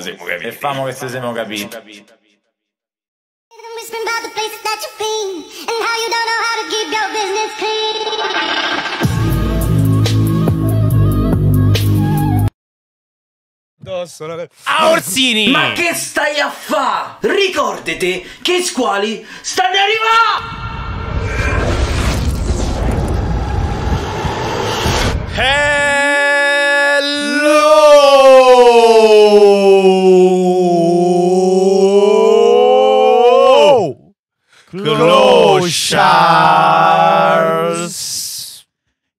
se siamo capiti. E famo che se siamo capiti. A ah, Orsini! Ma che stai a fa? Ricordate che squali stanno arrivando! Hello!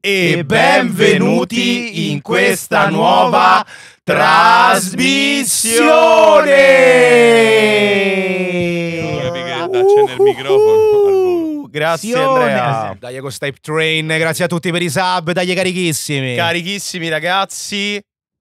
e benvenuti in questa nuova trasmissione. Grazie Andrea. Dai con Stipe Train, grazie a tutti per i sub, dai carichissimi. Carichissimi ragazzi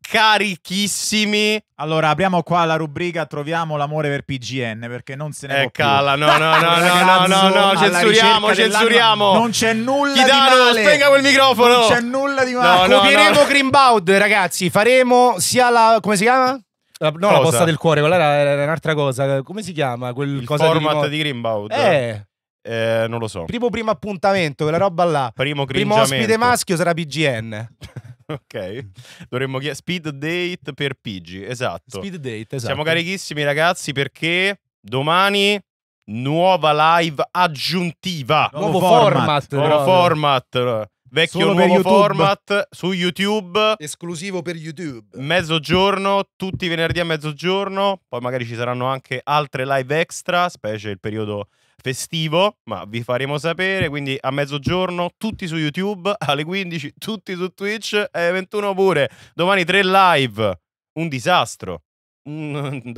carichissimi. Allora, apriamo qua la rubrica Troviamo l'amore per PGN perché non se ne eh, cala, no, no, no, no, no, no, no, censuriamo, censuriamo. Non c'è nulla Chidano, di male. spenga quel microfono. Non c'è nulla di male. No, no, Copieremo no. Grimbaud, ragazzi, faremo sia la come si chiama? La, no, cosa? la posta del cuore, quella era, era un'altra cosa. Come si chiama? Quel Il cosa format di, di Grimbaud. Eh. eh. non lo so. Primo primo appuntamento, quella roba là. Primo, primo ospite maschio sarà PGN. Ok, dovremmo chiedere speed date per Pigi, esatto. Speed date, esatto. Siamo carichissimi ragazzi perché domani nuova live aggiuntiva. Nuovo, format. Nuovo format. Vecchio Solo nuovo format su YouTube. Esclusivo per YouTube. Mezzogiorno, tutti i venerdì a mezzogiorno. Poi magari ci saranno anche altre live extra, specie il periodo festivo, ma vi faremo sapere. Quindi a mezzogiorno tutti su YouTube, alle 15 tutti su Twitch alle 21 pure. Domani tre live. Un disastro. Mm, mm.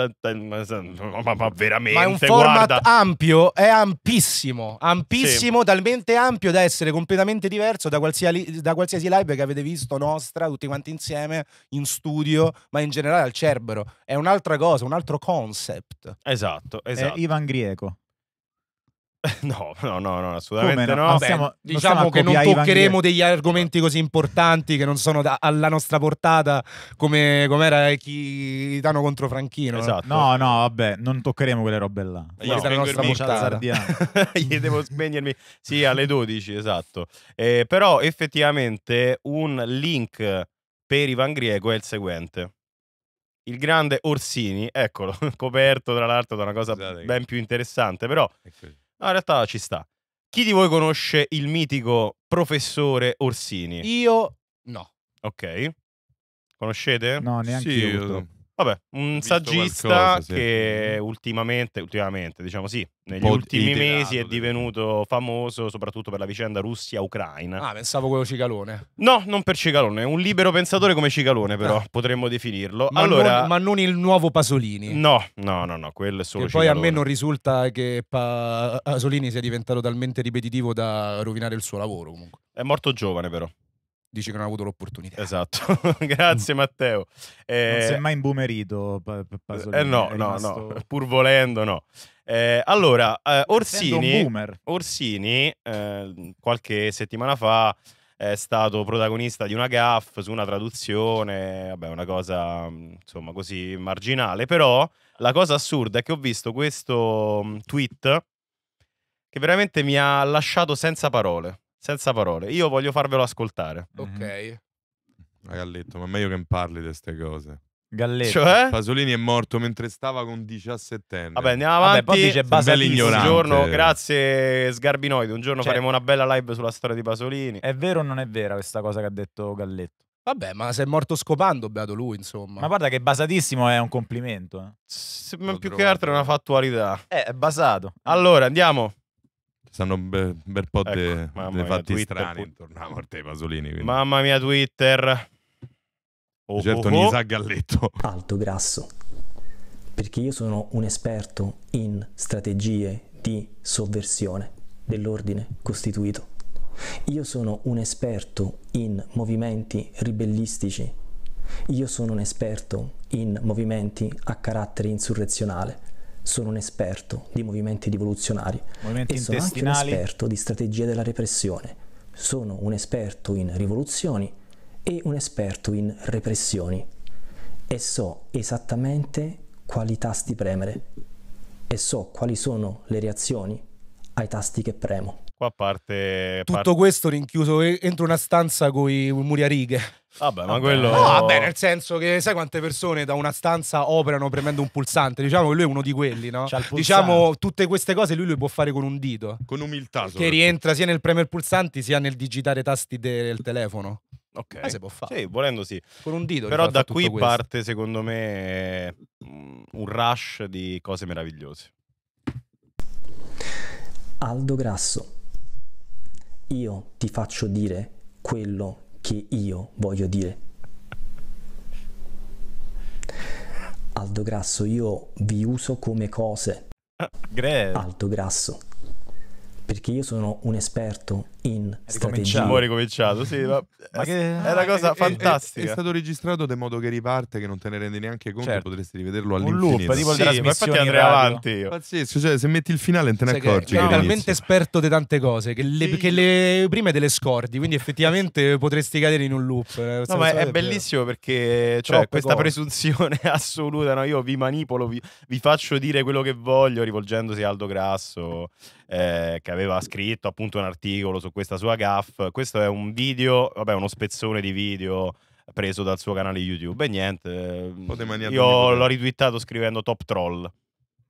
Ma, ma, veramente. Ma è un format guarda. ampio, è ampissimo, ampissimo, sì. talmente ampio da essere completamente diverso da qualsiasi, da qualsiasi, live che avete visto nostra, tutti quanti insieme, in studio, ma in generale al Cerbero. È un'altra cosa, un altro concept. Esatto, esatto. È Ivan Grieco. No, no, no, no, assolutamente no. no. Vabbè, stiamo, diciamo che non toccheremo degli argomenti così importanti che non sono da, alla nostra portata come, era Chitano contro Franchino. Esatto. No, no, vabbè, non toccheremo quelle robe là. No, la nostra portata. Gli devo spegnermi, sì, alle 12, esatto. Eh, però effettivamente un link per Ivan Griego è il seguente il grande Orsini, eccolo, coperto tra l'altro da una cosa ben più interessante, però No, in realtà ci sta. Chi di voi conosce il mitico professore Orsini? Io no. Ok. Conoscete? No, neanche Sì, io. io. Vabbè, un saggista qualcosa, sì. che ultimamente, ultimamente, diciamo sì, negli ultimi mesi è divenuto famoso soprattutto per la vicenda Russia-Ucraina. Ah, pensavo quello Cicalone. No, non per Cicalone, un libero pensatore come Cicalone però, no. Ah. potremmo definirlo. Ma, allora... non, ma, non, il nuovo Pasolini. No, no, no, no, quello è solo che Cicalone. poi a me non risulta che pa- Pasolini sia diventato talmente ripetitivo da rovinare il suo lavoro comunque. È morto giovane però dici che non ha avuto l'opportunità. Esatto, grazie mm. Matteo. Eh, non si è mai imbumerito Pasolini. Eh, no, rimasto... no, no, pur volendo no. Eh, allora, eh, Orsini, Orsini eh, qualche settimana fa è stato protagonista di una gaff su una traduzione, vabbè, una cosa mm, insomma così marginale, però la cosa assurda è che ho visto questo mm, tweet che veramente mi ha lasciato senza parole. Senza parole. Io voglio farvelo ascoltare. Ok. Ma Galletto, ma è meglio che parli di queste cose. Galletto. Cioè? Pasolini è morto mentre stava con 17 anni. Vabbè, andiamo avanti. Vabbè, poi dice Un giorno, grazie Sgarbinoide, un giorno Cioè- faremo una bella live sulla storia di Pasolini. È vero o non è vera questa cosa che ha detto Galletto? Vabbè, ma se è morto scopando, beato lui, insomma. Ma guarda che basatissimo è un complimento. Eh. S- ma L'ho più che altro è una fattualità. Eh, è basato. Allora, andiamo stanno un bel, bel po' di ecco, fatti mia, strani intorno alla morte Pasolini. Quindi. Mamma mia, Twitter. Oh, certo, oh, oh. Nisa Galletto. Alto grasso. Perché io sono un esperto in strategie di sovversione dell'ordine costituito. Io sono un esperto in movimenti ribellistici. Io sono un esperto in movimenti a carattere insurrezionale sono un esperto di movimenti rivoluzionari movimenti e sono anche un esperto di strategia della repressione. Sono un esperto in rivoluzioni e un esperto in repressioni e so esattamente quali tasti premere e so quali sono le reazioni ai tasti che premo qua parte... Tutto parte... questo rinchiuso entro una stanza con i muri a righe. Vabbè, ma vabbè. quello... No, vabbè, nel senso che sai quante persone da una stanza operano premendo un pulsante? Diciamo che lui è uno di quelli, no? Diciamo, tutte queste cose lui le può fare con un dito. Con umiltà. Che rientra sia nel premere pulsanti sia nel digitare tasti del telefono. Ok. Ah, si può fare. Sì, volendo sì. Con un dito. Però da qui questo. parte, secondo me, mm, un rush di cose meravigliose. Aldo Grasso io ti faccio dire quello che io voglio dire. Aldo Grasso, io vi uso come cose. Ah, Greve. Aldo Grasso, perché io sono un esperto in strategia. Abbiamo ricominciato, sì, ma, ma che... è una eh, cosa ah, fantastica. È, è, è, stato registrato in modo che riparte, che non te ne rendi neanche conto, certo. potresti rivederlo all'infinito. Un loop, tipo sì, le ma infatti andrei avanti io. Pazzesco, cioè, se metti il finale te ne cioè accorgi. Che, che talmente esperto di tante cose che le, sì. che le, prime te le scordi, quindi effettivamente potresti cadere in un loop. no, ma è bellissimo vero. perché cioè, questa cose. presunzione assoluta, no? io vi manipolo, vi, vi faccio dire quello che voglio rivolgendosi a Aldo Grasso. Eh, che aveva scritto appunto un articolo su questa sua gaff. Questo è un video, vabbè, uno spezzone di video preso dal suo canale YouTube. E niente, io l'ho ritwittato scrivendo top troll.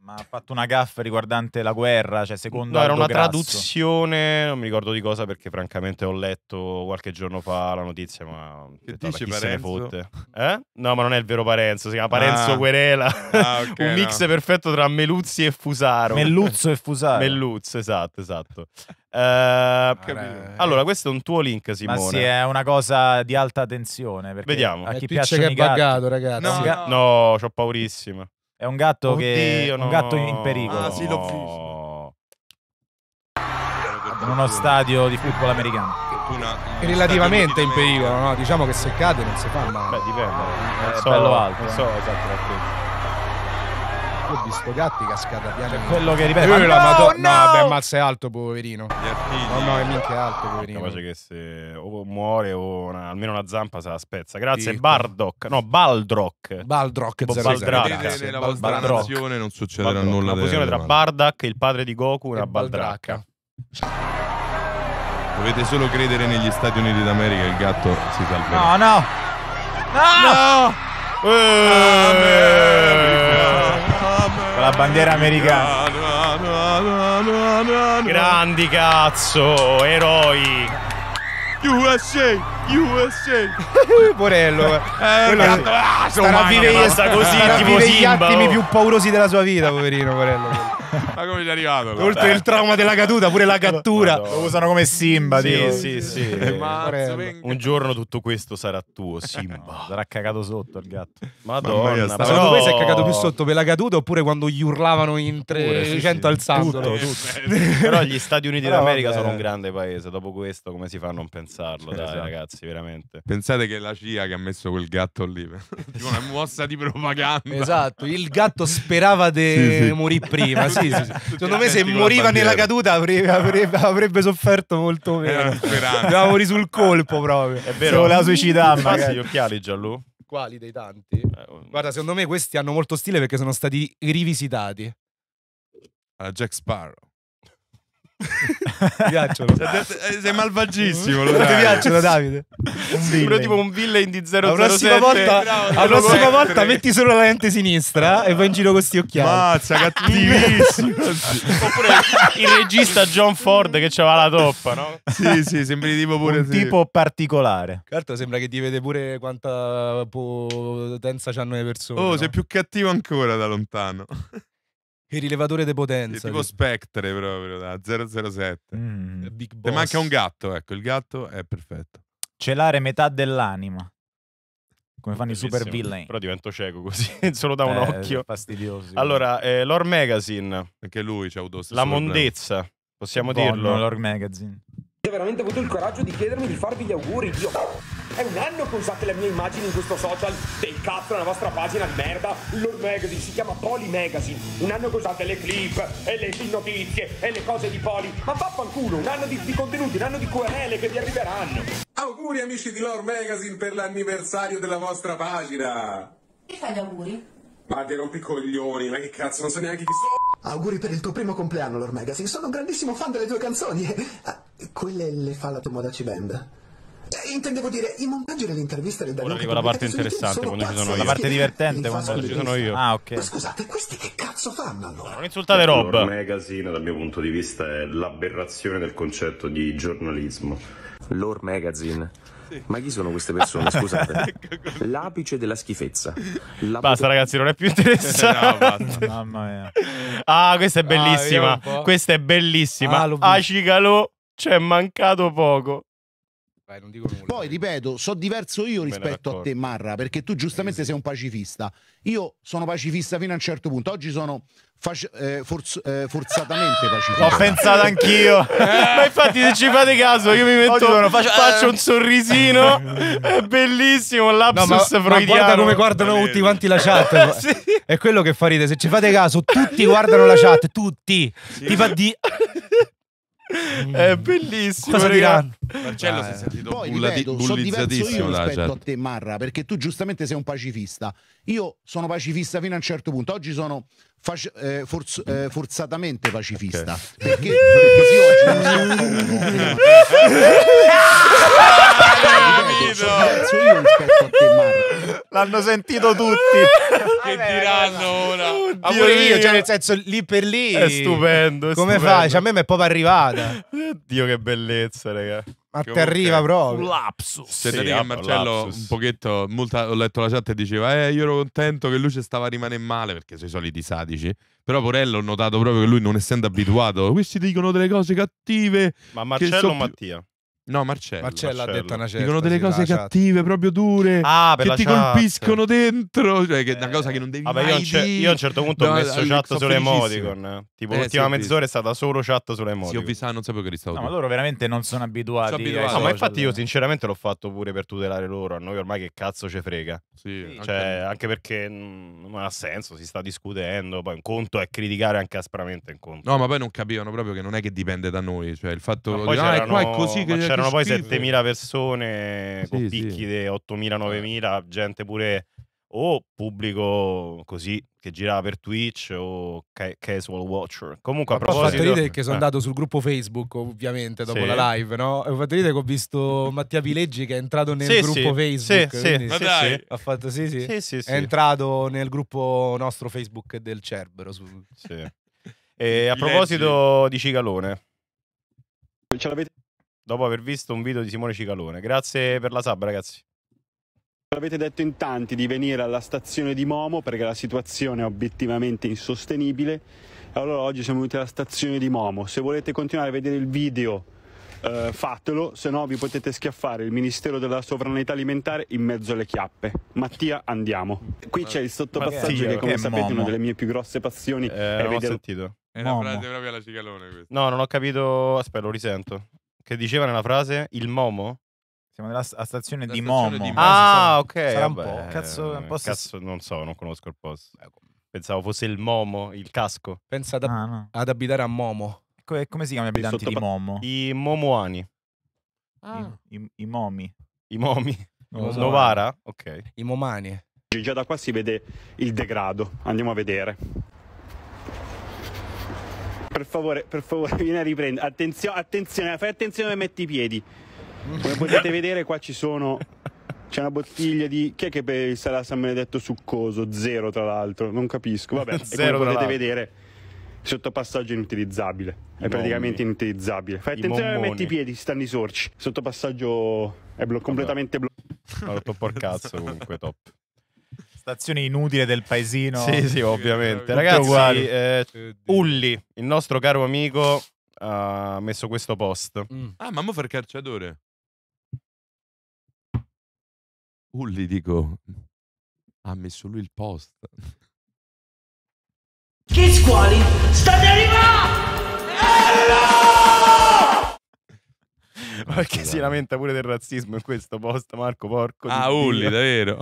Ma ha fatto una gaffa riguardante la guerra, cioè secondo No, era una Grasso. traduzione, non mi ricordo di cosa perché francamente ho letto qualche giorno fa la notizia, ma Che detto, dice chi se ne Parenzo?" fotte?" Eh? No, ma non è il vero Parenzo, si chiama Parenzo Ah. Querela. Ah, ok, Un mix no. perfetto tra Meluzzi e Fusaro. Melluzzo e Fusaro. Melluzzo, esatto, esatto. Eh, allora, questo è un tuo link, Ma Simone. sì, è una cosa di alta tensione. Vediamo. A chi piace che è buggato, ragazzi. No, no. No, c'ho paurissima. È un gatto Oddio, che no. un gatto in pericolo. Ah, sì, l'ho visto. In uno stadio di football americano. Una, Relativamente in pericolo, no? Diciamo che se cade non si fa male. Beh, dipende. È eh, so, bello alto. Non so eh. esatto fu di sto gatti cascata piano. È cioè, quello che ripeto. Oh, eh, la madonna. No, no, beh, mazza è alto, poverino. No, no, è minchia alto, poverino. Capace che se o muore o una, almeno una zampa se la spezza. Grazie, sì. Bardock. No, Baldrock. Baldrock. Baldracca. Nella vostra nazione non succederà nulla. La fusione tra Bardock, il padre di Goku, e una Baldracca. Dovete solo credere negli Stati Uniti d'America, il gatto si salverà. No, no! No! no! Eh! no! la bandiera americana. Grandi cazzo, eroi. USA, USA. Porello. Eh. eh, Quello, ah, starà a vivere così, tipo gli attimi oh. più paurosi della sua vita, poverino Porello. Ma come gli è arrivato? Oltre il trauma della caduta, pure la cattura. Lo usano come Simba. Sì, tipo. sì, sì. Eh, un giorno tutto questo sarà tuo, Simba. Eh, sarà cagato sotto il gatto. Madonna. Mia, ma secondo me si è cagato più sotto per la caduta oppure quando gli urlavano in 300 al santo. Però gli Stati Uniti d'America sono un grande paese. Dopo questo, come si fa a non pensarlo? Dai, esatto. ragazzi, veramente. Pensate che è la CIA che ha messo quel gatto lì. Una mossa di propaganda. Esatto, il gatto sperava di morire prima. Sì, sì, sì, Secondo me se moriva nella caduta avrebbe, avrebbe, avrebbe sofferto molto meno. Eravamo sul colpo proprio. È vero. Se voleva suicidarmi. Ma gli occhiali giallo? Quali dei tanti? Eh, Guarda, secondo me questi hanno molto stile perché sono stati rivisitati. Uh, Jack Sparrow piacciono? Eh, sei malvagissimo. Lo Ti piacciono, Davide? Sembra tipo un villain di 007. La prossima volta, la prossima volta metti solo la lente sinistra e vai in giro con questi occhiali. Mazza, cattivissimo. Oppure il regista John Ford che c'aveva la toppa, no? Sì, sì, sembri tipo pure un sì. tipo particolare. Certo, sembra che ti vede pure quanta potenza hanno le persone. Oh, no? sei più cattivo ancora da lontano. Il rilevatore de potenza. È tipo tipo. Spectre proprio, da 007. Mm. Big Boss. Te manca un gatto, ecco, il gatto è perfetto. Celare metà dell'anima. Come fanno i super villain. Però divento cieco così, solo da un Eh, occhio. Fastidioso. Allora, eh, Lore Magazine, Perché lui c'ha avuto la mondezza, possiamo Bonno, dirlo. Lord Magazine. Avete veramente avuto il coraggio di chiedermi di farvi gli auguri, io... È un anno che usate le mie immagini in questo social del cazzo nella vostra pagina di merda, Lord Magazine, si chiama Poli Magazine. Un anno che usate le clip e le notizie e le cose di Poli. Ma vaffanculo, un anno di, di contenuti, un anno di QRL che vi arriveranno. Auguri amici di Lord Magazine per l'anniversario della vostra pagina. Chi fa gli auguri? Ma te rompi coglioni, ma che cazzo, non so neanche chi sono. Auguri per il tuo primo compleanno, Lord Magazine. Sono un grandissimo fan delle tue canzoni. Eh, quelle le fa la tua moda Tomodachi Band. Eh, intendevo dire, i montaggi dell'intervista di Daniele. Ora arriva la parte interessante quando ci sono io. La parte divertente quando ci sono io. Ah, ok. Ma scusate, questi che cazzo fanno allora? Non insultate Rob. Il magazine, dal mio punto di vista, è l'aberrazione del concetto di giornalismo. Lore Magazine. Sì. Ma chi sono queste persone? Scusate. Ecco L'apice della schifezza. La basta, ragazzi, non è più interessante. no, mamma mia. Ah, questa è ah, bellissima. Ah, questa è bellissima. Ah, Acicalo, c'è mancato poco vai, non dico nulla. Poi ripeto, so diverso io rispetto a te, Marra, perché tu giustamente sei un pacifista. Io sono pacifista fino a un certo punto. Oggi sono fac- eh, forz- eh, forzatamente pacifista. Ho pensato anch'io. Ma infatti, se ci fate caso, io mi metto sono, faccio, faccio, eh. un sorrisino. È bellissimo. Un lapsus no, ma, freudiano. Ma guarda come guardano tutti quanti la chat. sì. È quello che farete. Se ci fate caso, tutti guardano la chat. Tutti. Sì. fa di è mm. bellissimo. Cosa diranno? Marcello ah, si è eh. sentito poi, bulla- ripeto, bullizzatissimo. Là, rispetto certo. a te, Marra, perché tu giustamente sei un pacifista. Io sono pacifista fino a un certo punto. Oggi sono fac- eh, forz- eh, forzatamente pacifista. Okay. Perché, perché sì, oggi non sono cioè, L'hanno sentito tutti. Che diranno ora? Ma ah, pure io, cioè nel senso lì per lì. È stupendo. È come stupendo. fai? Cioè, a me mi è proprio arrivata. Dio che bellezza, ragazzi. Ma ti arriva proprio. Un lapsus. Cioè, sì, che Marcello lapsus. un pochetto, molta, ho letto la chat e diceva, eh, io ero contento che lui ci stava rimanendo male, perché sono i soliti sadici. Però Porello ho notato proprio che lui, non essendo abituato, questi dicono delle cose cattive. Ma Marcello o Mattia? No, Marcello. Marcella ha detto una certa. Dicono delle sì, cose esatto. cattive, proprio dure, Ah, per che ti chat. colpiscono dentro. Cioè, che è una cosa che non devi Vabbè, mai io, dire. io a un certo punto ho messo Alex, chat sulle felicissimo. emoticon. Tipo, Eh, l'ultima ho mezz'ora è stata solo chat sulle Sì, ho emoticon. visto, non sapevo che eri stato No, ma loro veramente non sono abituati. Sono abituati. No, ma infatti io sinceramente l'ho fatto pure per tutelare loro. A noi ormai che cazzo ci frega. Sì, Cioè, anche- anche perché non ha senso, si sta discutendo. Poi un conto è criticare anche aspramente un conto. No, ma poi non capivano proprio che non è che dipende da noi. Cioè, il fatto Ma poi che ah, è qua è così che c'erano poi 7.000 persone sì, con picchi di 8.000-9.000, eh. gente pure o pubblico così che girava per Twitch o casual watcher. Comunque a proposito... Ho fatto ridere che sono eh. andato sul gruppo Facebook ovviamente dopo sì. la live, no? Ho fatto ridere che ho visto Mattia Pileggi che è entrato nel sì, gruppo sì. Facebook. Sì, sì, dai. Ha fatto sì, sì. È entrato nel gruppo nostro Facebook del Cerbero. Su... Sì. e a proposito di Cicalone. Ce l'avete dopo aver visto un video di Simone Cicalone. Grazie per la sub, ragazzi. Avete detto in tanti di venire alla stazione di Momo perché la situazione è obiettivamente insostenibile. Allora oggi siamo venuti alla stazione di Momo. Se volete continuare a vedere il video eh, fatelo, se no vi potete schiaffare il Ministero della Sovranità Alimentare in mezzo alle chiappe. Mattia, andiamo. Qui c'è il sottopassaggio che eh, come sapete Momo. una delle mie più grosse passioni eh, è non vedere... Ho sentito. È proprio alla cicalone questa. No, non ho capito, aspetta, lo risento. Che diceva nella frase il Momo? Siamo nella st- stazione, di, stazione Momo. di ah, Momo. Ah, ok. Sarà un po'. Cazzo, un po eh, cazzo non so, non conosco il posto. Pensavo fosse il Momo, il casco. Pensa ad, ah, no. ad abitare a Momo. Come, come si chiama gli abitanti Sottopa- di Momo? I Momoani. Ah. I, i, I, Momi. I Momi. so. Novara? Ok. I Momani. Già da qua si vede il degrado. Andiamo a vedere. Per favore, per favore, vieni a riprendere. Attenzio- attenzione, fai attenzione dove metti i piedi. Come potete vedere, qua ci sono. C'è una bottiglia di. Chi è che per il sarà San Benedetto succoso? Zero, tra l'altro. Non capisco. Vabbè, Zero, come potete vedere, il sottopassaggio è inutilizzabile. I è praticamente mondi. inutilizzabile. Fai attenzione dove metti i piedi, stanno i sorci. sottopassaggio è blo- completamente bloccato. Allora, top porcazzo comunque, top stazione inutile del paesino. Sì, sì, ovviamente. Ragazzi, eh, Ulli, il nostro caro amico, ha messo questo post. Mm. Ah, ma mo per calciatore. Ulli, dico, ha messo lui il post. Che squali state arrivando! Hello! Ma perché si esatto. lamenta pure del razzismo in questo post, Marco? Porco. Ah, Ulli, davvero?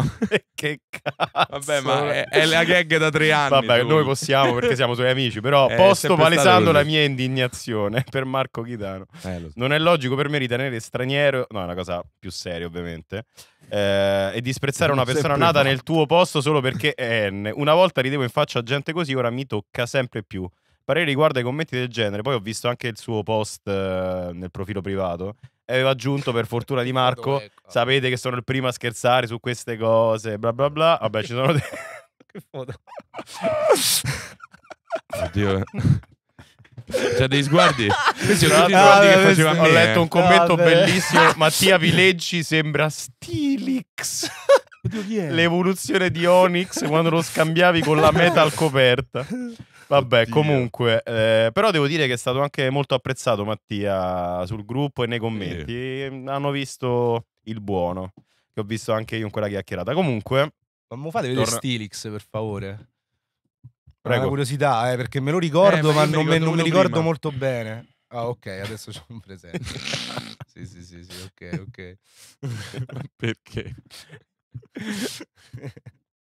che cazzo. Vabbè, ma è, è, la gag da tre anni. Vabbè, tu. noi possiamo perché siamo suoi amici, però è posto palesando la mia indignazione per Marco Chitano. Eh, so. Non è logico per me ritenere straniero, no, è una cosa più seria ovviamente, eh, e disprezzare una persona nata fatto. nel tuo posto solo perché è N. Una volta ridevo in faccia a gente così, ora mi tocca sempre più pareri riguardo ai commenti del genere. Poi ho visto anche il suo post eh, nel profilo privato e aveva aggiunto per fortuna di Marco, sapete che sono il primo a scherzare su queste cose, bla bla bla. Vabbè, ci sono dei... che foto. Oddio. C'ha dei sguardi. Questi ah, tutti i sguardi che faceva a me. Ho letto un commento Vabbè. bellissimo. Mattia Vileggi sembra Stilix. L'evoluzione di Onyx quando lo scambiavi con la metal coperta. Vabbè, Oddio. comunque, eh, però devo dire che è stato anche molto apprezzato Mattia sul gruppo e nei commenti. Eh. Hanno visto il buono, che ho visto anche io in quella chiacchierata. Comunque... Ma mi fate vedere torna... Stilix, per favore. Prego. Una curiosità, eh, perché me lo ricordo, eh, ma, ma non, me, non mi ricordo prima. molto bene. Ah, ok, adesso c'è un presente. sì, sì, sì, sì, ok, ok. perché?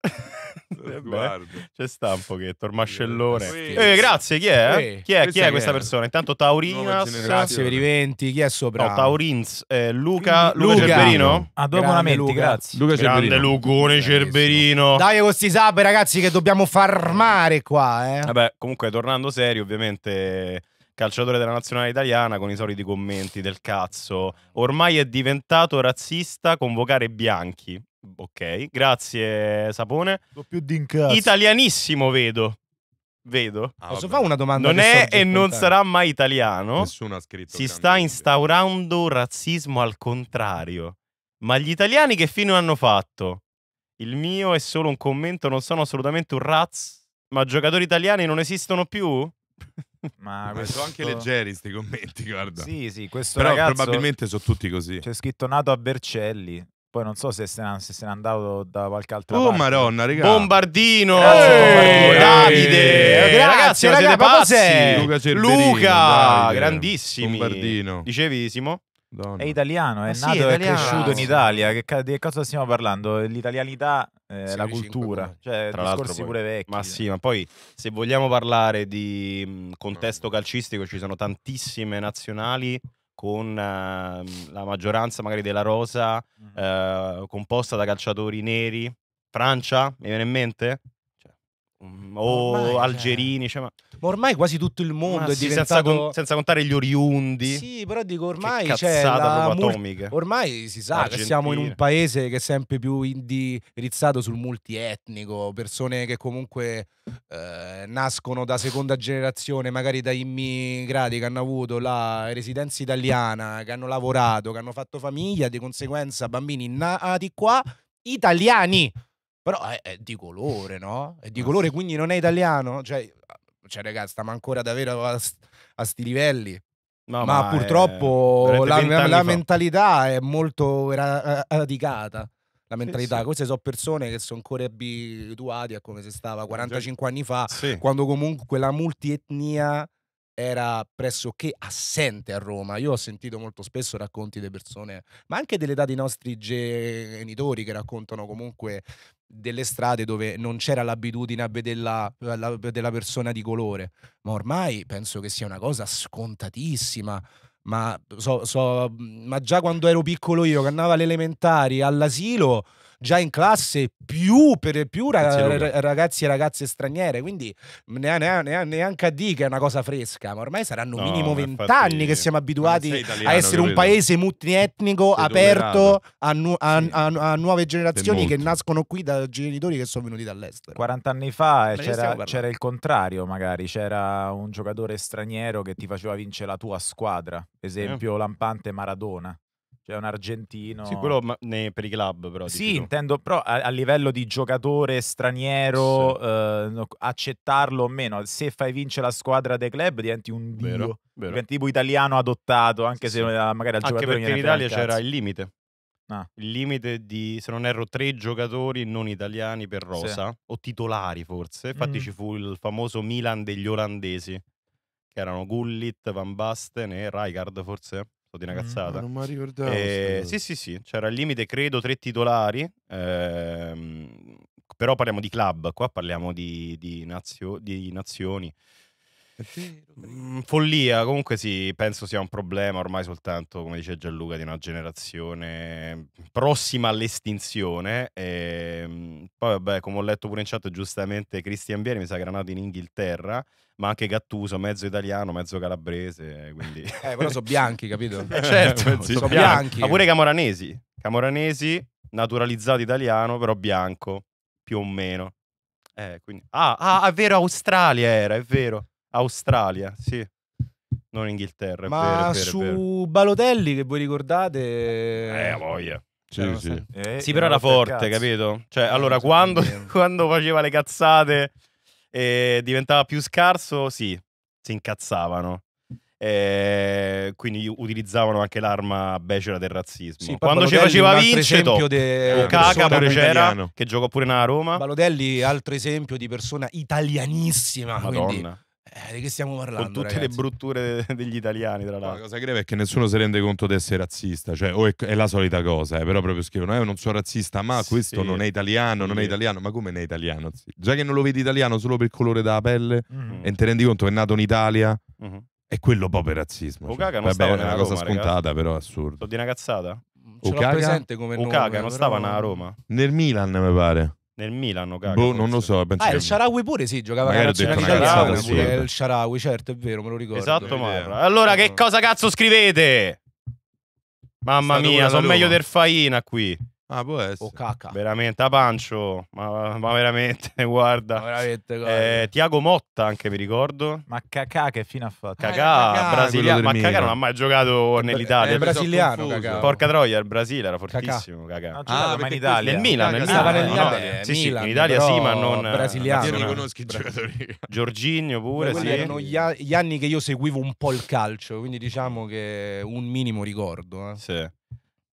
Eh c'è sta un pochetto, il mascellone. Eh, grazie, chi è? Sì. Chi, è? chi è, questa persona? Intanto Taurinas. Grazie per i venti, chi è sopra? No, Taurins, eh, Luca, Luca, Luca Cerberino. Ah, due buonamente, Luca. grazie. Luca Cerberino. Grande Lucone Cerberino. Dai con sti sub ragazzi che dobbiamo farmare qua, eh. Vabbè, comunque tornando serio, ovviamente calciatore della nazionale italiana con i soliti commenti del cazzo. Ormai è diventato razzista convocare bianchi. Ok, grazie Sapone. Doppio d'incazzo. Italianissimo vedo. Vedo. Ah, Posso fare una domanda? Non è e non sarà mai italiano. Nessuno ha scritto. Si sta instaurando un razzismo al contrario. Ma gli italiani che fine hanno fatto? Il mio è solo un commento, non sono assolutamente un razz. Ma giocatori italiani non esistono più? Ma questo... sono anche leggeri questi commenti, guarda. Sì, sì, questo Però ragazzo... probabilmente sono tutti così. C'è scritto nato a Bercelli. Poi non so se se ne è andato da qualche altra oh, parte. Maronna, raga. Bombardino! Grazie, eh, Davide! Eh, ragazzi, ragazzi, siete pazzi! Luca, Cerberino, Luca Davide. Bombardino. Dicevi, Simo? Madonna. È italiano, è ah, nato e cresciuto in Italia. Che, di cosa stiamo parlando? L'italianità, eh, sì, la cultura, cioè Tra discorsi pure vecchi. Ma eh. sì, ma poi se vogliamo parlare di mm, contesto calcistico ci sono tantissime nazionali con ehm, la maggioranza magari della rosa uh, composta da calciatori neri. Francia, mi viene in mente? Mm, o ormai, cioè. algerini. Cioè, ma... ma... ormai quasi tutto il mondo è sì, diventato... Senza, con, senza, contare gli oriundi. Sì, però dico ormai c'è cioè, la atomica. Ormai si sa Argentina. che siamo in un paese che è sempre più indirizzato sul multietnico, persone che comunque eh, nascono da seconda generazione, magari da immigrati che hanno avuto la residenza italiana, che hanno lavorato, che hanno fatto famiglia, di conseguenza bambini nati qua italiani però è, è di colore, no? È di ah, colore, quindi non è italiano. Cioè, cioè ragazzi, stiamo ancora davvero a, a sti livelli. No, ma, ma, purtroppo è... la, la mentalità è molto eh, radicata. La mentalità, sì, queste sono persone che sono ancora abituate a come si stava 45 anni fa, sì. quando comunque la multietnia era pressoché assente a Roma. Io ho sentito molto spesso racconti di persone, ma anche dell'età dei nostri genitori che raccontano comunque delle strade dove non c'era l'abitudine a vederla della persona di colore. Ma ormai penso che sia una cosa scontatissima. Ma, so, so, ma già quando ero piccolo io, che andavo alle elementari, all'asilo, già in classe più per più ragazzi e ragazze straniere, quindi ne ne ne neanche a D che è una cosa fresca, ma ormai saranno no, minimo vent'anni che siamo abituati italiano, a essere un paese multietnico, aperto a, nu a, a, a, nuove generazioni che nascono qui da genitori che sono venuti dall'estero. 40 anni fa eh, c'era il contrario magari, c'era un giocatore straniero che ti faceva vincere la tua squadra, esempio eh. lampante Maradona cioè un argentino. Sì, quello ma, ne, per i club, però. Sì, intendo, però a, a, livello di giocatore straniero, sì. eh, accettarlo o meno. Se fai vincere la squadra dei club, diventi un dio. Vero, vero. Diventi tipo italiano adottato, anche sì. se eh, magari al anche giocatore perché in Italia c'era il limite. Ah. Il limite di, se non erro, tre giocatori non italiani per rosa, sì. o titolari forse. Infatti mm. ci fu il famoso Milan degli olandesi, che erano Gullit, Van Basten e Rijkaard forse di una mm, cazzata. Mm, non mi ricordavo. Eh, sì, sì, sì, c'era al limite credo tre titolari, ehm, però parliamo di club, qua parliamo di, di, nazio, di nazioni. Mm, follia, comunque sì, penso sia un problema ormai soltanto, come dice Gianluca, di una generazione prossima all'estinzione. E ehm, poi vabbè, come ho letto pure in chat giustamente, Christian Vieri mi sa che era nato in Inghilterra, ma anche Gattuso, mezzo italiano, mezzo calabrese, quindi... eh, però sono bianchi, capito? Eh, certo, no, sono bianchi. Ma pure camoranesi, camoranesi, naturalizzato italiano, però bianco, più o meno. Eh, quindi... ah, ah, è vero, Australia era, è vero. Australia, sì. Non Inghilterra, è Ma vero, è vero, su vero. Balotelli che voi ricordate... Eh, a voglia. Sì, eh, sì. Eh, sì però era forte, capito? Cioè, eh, allora, quando, quando faceva le cazzate e diventava più scarso, sì, si incazzavano. Eh, quindi utilizzavano anche l'arma becera del razzismo. Sì, Quando ci faceva vincere, top. De... Caca pure c'era, che giocò pure nella Roma. Balotelli, altro esempio di persona italianissima. Madonna. Quindi, eh, di che stiamo parlando? Con tutte ragazzi? le brutture degli italiani, tra l'altro. La cosa grave è che nessuno si rende conto di essere razzista, cioè, o è, è la solita cosa, eh, però proprio scrivono, eh, non sono razzista, ma sì, questo non è italiano, sì. non è italiano, ma come non è italiano? Già che non lo vedi italiano solo per il colore della pelle mm. e ti rendi conto che è nato in Italia, mm-hmm. è quello proprio il razzismo. Cioè. Vabbè, è una Roma, cosa spuntata, ragazzi. però assurdo. Sto di una cazzata? Ce Ocaga? presente come Ocaga nome, non però... stava a Roma. Nel Milan, mi pare. Nel Milan, cara, Boh, non lo so. Ah, che- il Sharawi pure sì, giocava Magari ho calcio italiana il Sharawi, certo, è vero, me lo ricordo. Esatto, Marra. Allora, che cosa cazzo scrivete? Mamma mia, sono meglio del Faina qui. Ah, può essere. O caca. Veramente, Apancio, ma, ma veramente, guarda. Ma veramente, eh, guarda. Eh, Tiago Motta anche, mi ricordo. Ma caca che fine ha fatto? Cacà, cacà brasiliano. Ma caca non ha mai giocato nell'Italia. Eh, È eh, brasiliano, cacà. Porca troia, il Brasile era fortissimo, cacà. No, ah, ma in Italia. Nel Milan, nel Milan. No, no, sì, sì, Milan, in Italia sì, ma non... Brasiliano. Io non i giocatori. Giorginio pure, sì. erano gli anni che io seguivo un po' il calcio, quindi diciamo che un minimo ricordo. Eh. Sì.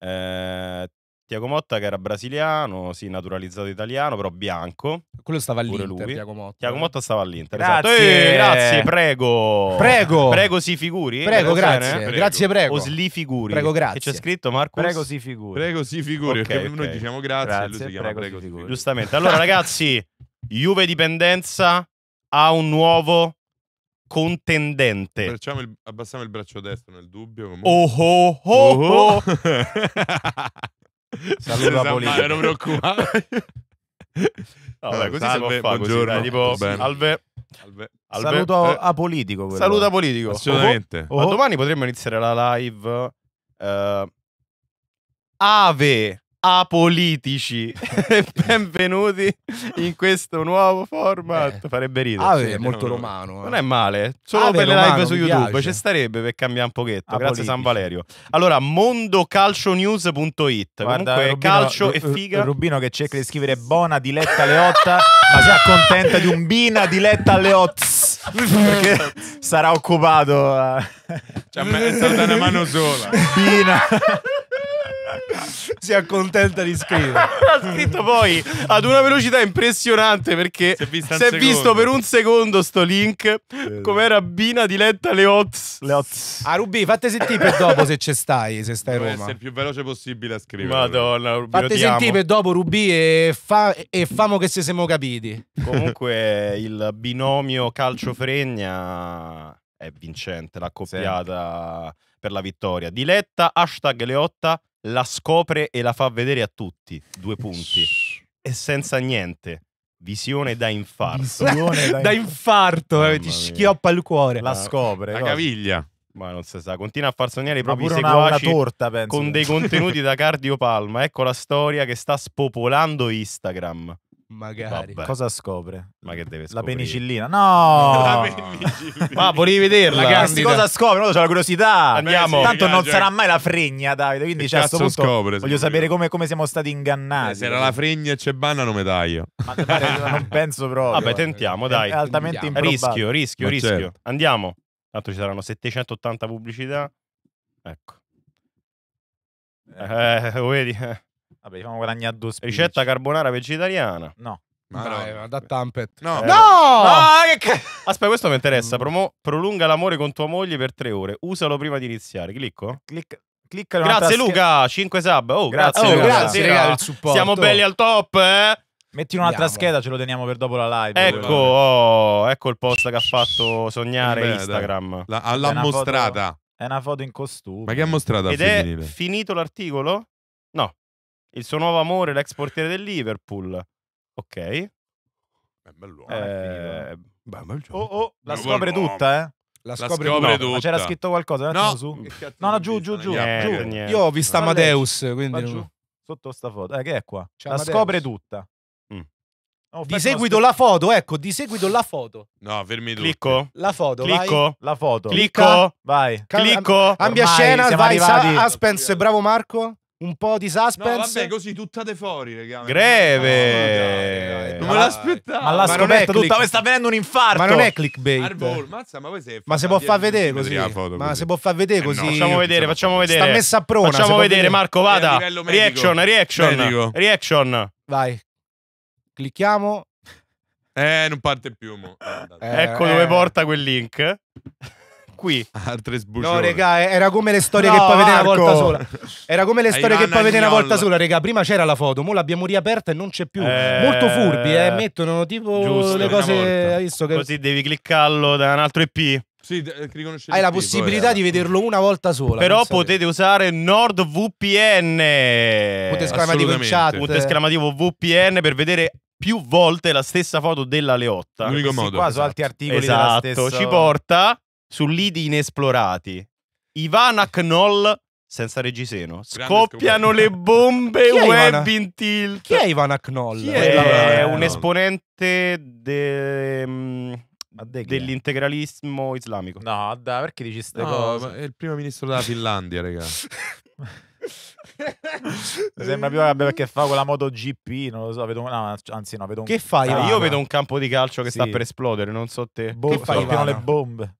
Eh, Tiago Motta che era brasiliano, sì, naturalizzato italiano, però bianco. Quello stava all'Inter, lui. Tiago Motta. Tiago eh. Motta stava all'Inter, esatto. grazie. Esatto. Ehi, grazie, prego. Prego. Prego si figuri. Prego, grazie. Eh? Prego. Grazie, prego. O sli figuri. Prego, grazie. Che c'è scritto Marco? Prego si figuri. Prego si figuri, okay, okay. noi diciamo grazie, grazie lui si chiama prego, prego si figuri. Giustamente. Allora ragazzi, Juve dipendenza ha un nuovo contendente. Il, abbassiamo il braccio destro nel dubbio. Comunque. Oh oh oh! oh, oh. Saluta Polina. Non preoccupare. No, vabbè, così si può fare, buongiorno. Così, dai, tipo, salve. Salve. Salve. Saluto eh, politico. Quello. Saluto politico. Assolutamente. Oh, oh. Ma domani potremmo iniziare la live. Uh, ave apolitici. Benvenuti in questo nuovo format. Eh. Farebbe ridere. Ave, sì, è molto non, romano. Eh. Non è male. Solo Ave per le live su YouTube ci starebbe per cambiare un pochetto. Apolitici. Grazie San Valerio. Allora, mondocalcionews.it. Guarda, Comunque, Rubino, calcio Ru- e figa. Rubino che cerca di scrivere Bona Diletta Leotta, ma si accontenta di un Bina Diletta Leoz. Perché sarà occupato. Eh. Cioè, a... Cioè, è stata una mano sola. Bina. si accontenta di scrivere. ha scritto poi ad una velocità impressionante perché si è, visto, si è visto per un secondo sto link come rabbina diletta le Leotz. Le Oz. Ah, Rubi, fate sentire per dopo se ci stai, se stai a Roma. Deve essere il più veloce possibile a scrivere. Madonna, Rubi, Fate sentire per dopo Rubi e, fa, e famo che se siamo capiti. Comunque il binomio calcio-fregna è vincente, l'accoppiata sì. per la vittoria. Diletta, hashtag Leotta, la scopre e la fa vedere a tutti, due punti. E senza niente. Visione da infarto. Visione da, infarto, eh, Mamma ti schioppa il cuore. La scopre. La no? caviglia. Ma non si sa, continua a far sognare i propri seguaci torta, penso. con dei contenuti da cardiopalma. Ecco la storia che sta spopolando Instagram. Magari. Vabbè. Cosa scopre? Ma che deve La penicillina. No! La Ma volevi vederla? Ragazzi, cosa scopre? No, c'ho la curiosità. Andiamo. Tanto non sarà mai la fregna, Davide. Quindi c'è cazzo punto scopre, voglio sapere come, come siamo stati ingannati. Eh, se era la fregna e c'è banna non me taglio. Ma non penso proprio. Vabbè, tentiamo, dai. È altamente improbabile. Rischio, rischio, Ma rischio. Certo. Andiamo. Tanto ci saranno 780 pubblicità. Ecco. Eh, lo eh, vedi? Eh. Vabbè, facciamo guadagnare due spicci. Ricetta carbonara vegetariana. No. Ma da Tampet. No! Eh. no! no Aspetta, questo mi interessa. Mm. Promo... Prolunga l'amore con tua moglie per tre ore. Usalo prima di iniziare. Clicco? Clic... Cliccalo grazie Luca, 5 sub. Oh, grazie, oh, Luca. grazie, grazie il supporto. Siamo belli al top, eh? Metti un'altra scheda, ce lo teniamo per dopo la live. Ecco, oh, ecco il post che ha fatto sognare Beh, Instagram. l'ha La, mostrata. È una foto in costume. Ma che ha mostrato? Ed è finito l'articolo? No, il suo nuovo amore, l'ex portiere del Liverpool. Ok. È bello. Eh, beh, Oh, oh, la scopre tutta, eh? La scopre, la scopre no, C'era scritto qualcosa? No, su. no, no, giù, giù, giù. Niente, giù. Io ho visto Amadeus, quindi... Giù. Sotto sta foto. Eh, che è qua? C'è la Amadeus. scopre tutta. Mm. Oh, di seguito la foto, ecco, di seguito la foto. No, fermi tutti. Clicco. La foto, Clicco. Vai. La foto. Clicco. Vai. Clicco. Ambia scena, vai. Sa, bravo Marco un po' di suspense. No, vabbè, così tuttate fuori, raga. Greve! No, non me l'aspettavo. Ma l'ha scoperto tutta, mi sta venendo un infarto. Ma non è clickbait. Arbol, mazza, ma, ma si può far vedere così. Foto, ma si può far vedere eh così. facciamo vedere, facciamo vedere. Sta messa a prona. Facciamo vedere, vedere, Marco, vada. Reaction, reaction. Medico. Reaction. Vai. Clicchiamo. Eh, non parte più, mo. Eh, ecco eh. dove porta quel link qui. No, regà, era come le storie no, che poi vede una volta sola. Era come le storie che poi vede una volta sola, regà. Prima c'era la foto, mo l'abbiamo riaperta e non c'è più. Eh... Molto furbi, eh, eh. Mettono tipo Giusto, le cose. Visto che... Così devi cliccarlo da un altro IP. Sì, eh, Hai la possibilità poi, eh. di vederlo una volta sola. Però potete usare NordVPN. Punto esclamativo in chat. Punto esclamativo VPN per vedere più volte la stessa foto della Leotta. L'unico modo. Qua esatto. su altri articoli esatto. Ci porta su lidi inesplorati. Ivan Knoll senza reggiseno. Scoppiano le bombe web in tilt. Chi è Ivan Knoll? Chi è, è un esponente de... Mm, dell'integralismo islamico. No, dai, perché dici queste no, cose? È il primo ministro della Finlandia, raga. Mi sembra più che abbia perché fa con la moto GP, non lo so, vedo, no, anzi no, vedo un... Che fai? Ah, io vedo un campo di calcio che sì. sta per esplodere, non so te. Boh, che fai? Scoppiano le bombe.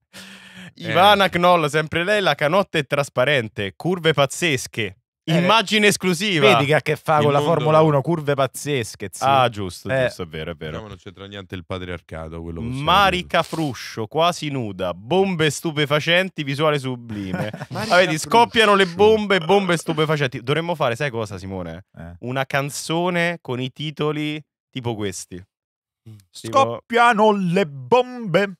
Eh. Ivana Knoll, sempre lei, la canotta è trasparente, curve pazzesche. Eh, Immagine esclusiva. Vedi che a che fa il con la Formula 1, curve pazzesche. zio. Ah, giusto, Eh. giusto, è vero, è vero. Diciamo, non c'entra niente il patriarcato. Quello possiamo Marica Fruscio, quasi nuda, bombe stupefacenti, visuale sublime. dire. Ah, vedi, scoppiano le bombe, bombe stupefacenti. Dovremmo fare, sai cosa, Simone? Eh. Una canzone con i titoli tipo questi. Mm. Tipo- Scoppiano le bombe.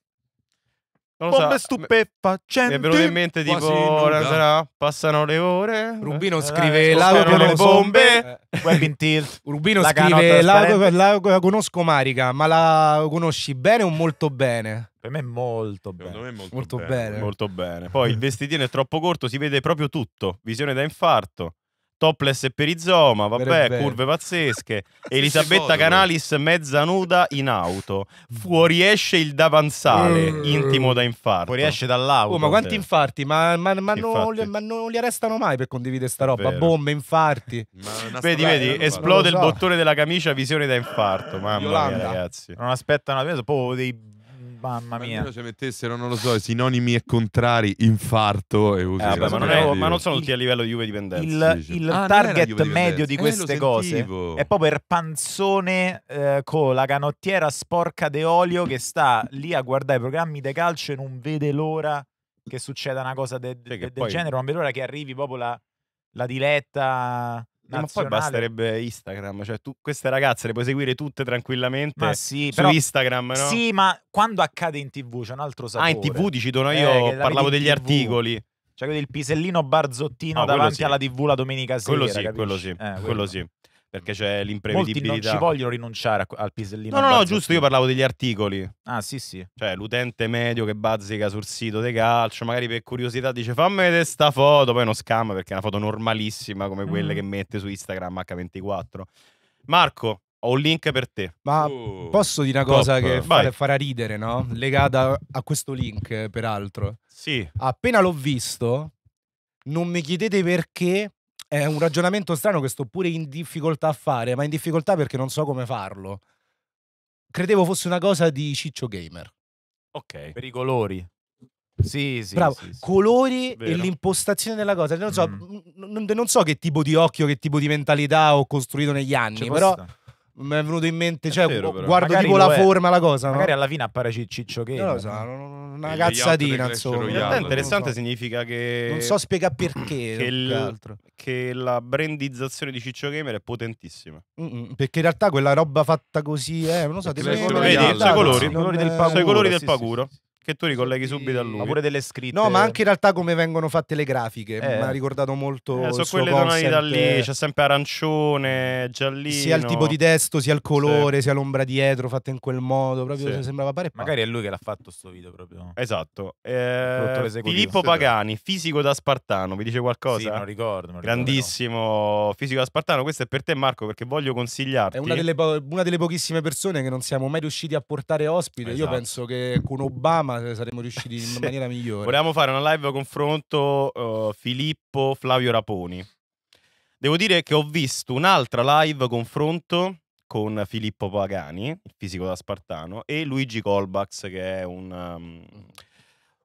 Bombe so. stupefacenti. Mi è venuto in mente tipo sarà, passano le ore. Rubino scrive eh, l'auto le bombe. Web in tilt. Rubino la scrive l'auto, la, la conosco Marica, ma la conosci bene o molto bene? Per me è molto bene. Me è molto, molto bene. bene. Molto bene. Poi il vestitino è troppo corto, si vede proprio tutto. Visione da infarto topless e perizoma, vabbè, Beh, curve pazzesche. Elisabetta Canalis mezza nuda in auto. Fuoriesce il davanzale, mm. intimo da infarto. Fuoriesce dall'auto. Oh, ma quanti infarti? Ma, ma, ma, non, li, ma non, li, arrestano mai per condividere sta roba. Bombe, infarti. Vedi, vedi, esplode so. il bottone della camicia, visione da infarto. Mamma Violanda. mia, ragazzi. Non aspettano, poi dei Mamma mia. Se mettessero, non lo so, sinonimi e contrari, infarto e usi. Eh, vabbè, ma, non è, ma, non sono tutti a livello di Juve dipendenza. Il, il, ah, target medio di eh, queste eh, cose è proprio il panzone eh, con la canottiera sporca di che sta lì a guardare i programmi di calcio e non vede l'ora che succeda una cosa del de, de, de poi... genere, non vede l'ora che arrivi proprio la, la diletta Nazionale. Ma poi basterebbe Instagram, cioè tu queste ragazze le puoi seguire tutte tranquillamente sì, su però, Instagram, no? Sì, ma quando accade in TV c'è un altro sapore. Ah, in TV ci sono eh, io eh, parlavo degli TV. articoli. Cioè il pisellino barzottino no, davanti sì. alla TV la domenica sera, Quello sì, quello sì, eh, quello. quello sì perché c'è l'imprevedibilità. Molti non ci vogliono rinunciare al pisellino. No, no, no, giusto, io parlavo degli articoli. Ah, sì, sì. Cioè, l'utente medio che bazzica sul sito di calcio, magari per curiosità dice fammi vedere sta foto, poi non scamma perché è una foto normalissima come quelle mm. che mette su Instagram H24. Marco, ho un link per te. Ma uh, posso dire una cosa che fare, farà ridere, no? Legata a questo link, eh, peraltro. Sì. Appena l'ho visto, non mi chiedete perché, è un ragionamento strano che sto pure in difficoltà a fare, ma in difficoltà perché non so come farlo. Credevo fosse una cosa di Ciccio Gamer. Ok. Per i colori. Sì, sì. Bravo. Sì, sì. Colori e l'impostazione della cosa. Non so, mm. non so, che tipo di occhio, che tipo di mentalità ho costruito negli anni, però... Sta mi è venuto in mente, cioè, vero, guardo magari tipo la è. forma, la cosa. Magari no? alla fine appare Ciccio che. Non lo so, una cazzatina. Insomma, in interessante so. significa che. Non so spiega perché. Che, il, che, la brandizzazione di Ciccio Gamer è potentissima. Mm-mm, perché in realtà quella roba fatta così, eh, non lo so, ti i colori del paguro. Sui colori del paguro che tu ricolleghi subito a lui. Ma pure delle scritte. No, ma anche in realtà come vengono fatte le grafiche. Eh. Mi ha ricordato molto. Eh, sono quelle tonalità lì, c'è sempre arancione, giallino. Sia il tipo di testo, sia il colore, sì. sia l'ombra dietro fatta in quel modo. Proprio sì. sembrava pare. Magari è lui che l'ha fatto sto video proprio. Esatto. Eh, Filippo Pagani, fisico da Spartano, vi dice qualcosa? Sì, non ricordo. Non Grandissimo ricordo, no. fisico da Spartano. Questo è per te, Marco, perché voglio consigliarti. È una delle, po- una delle pochissime persone che non siamo mai riusciti a portare ospite. Esatto. Io penso che con Obama ma saremmo riusciti in maniera migliore. Volevamo fare una live confronto uh, Filippo Flavio Raponi. Devo dire che ho visto un'altra live confronto con Filippo Pagani, il fisico da Spartano, e Luigi Colbax, che è un, um,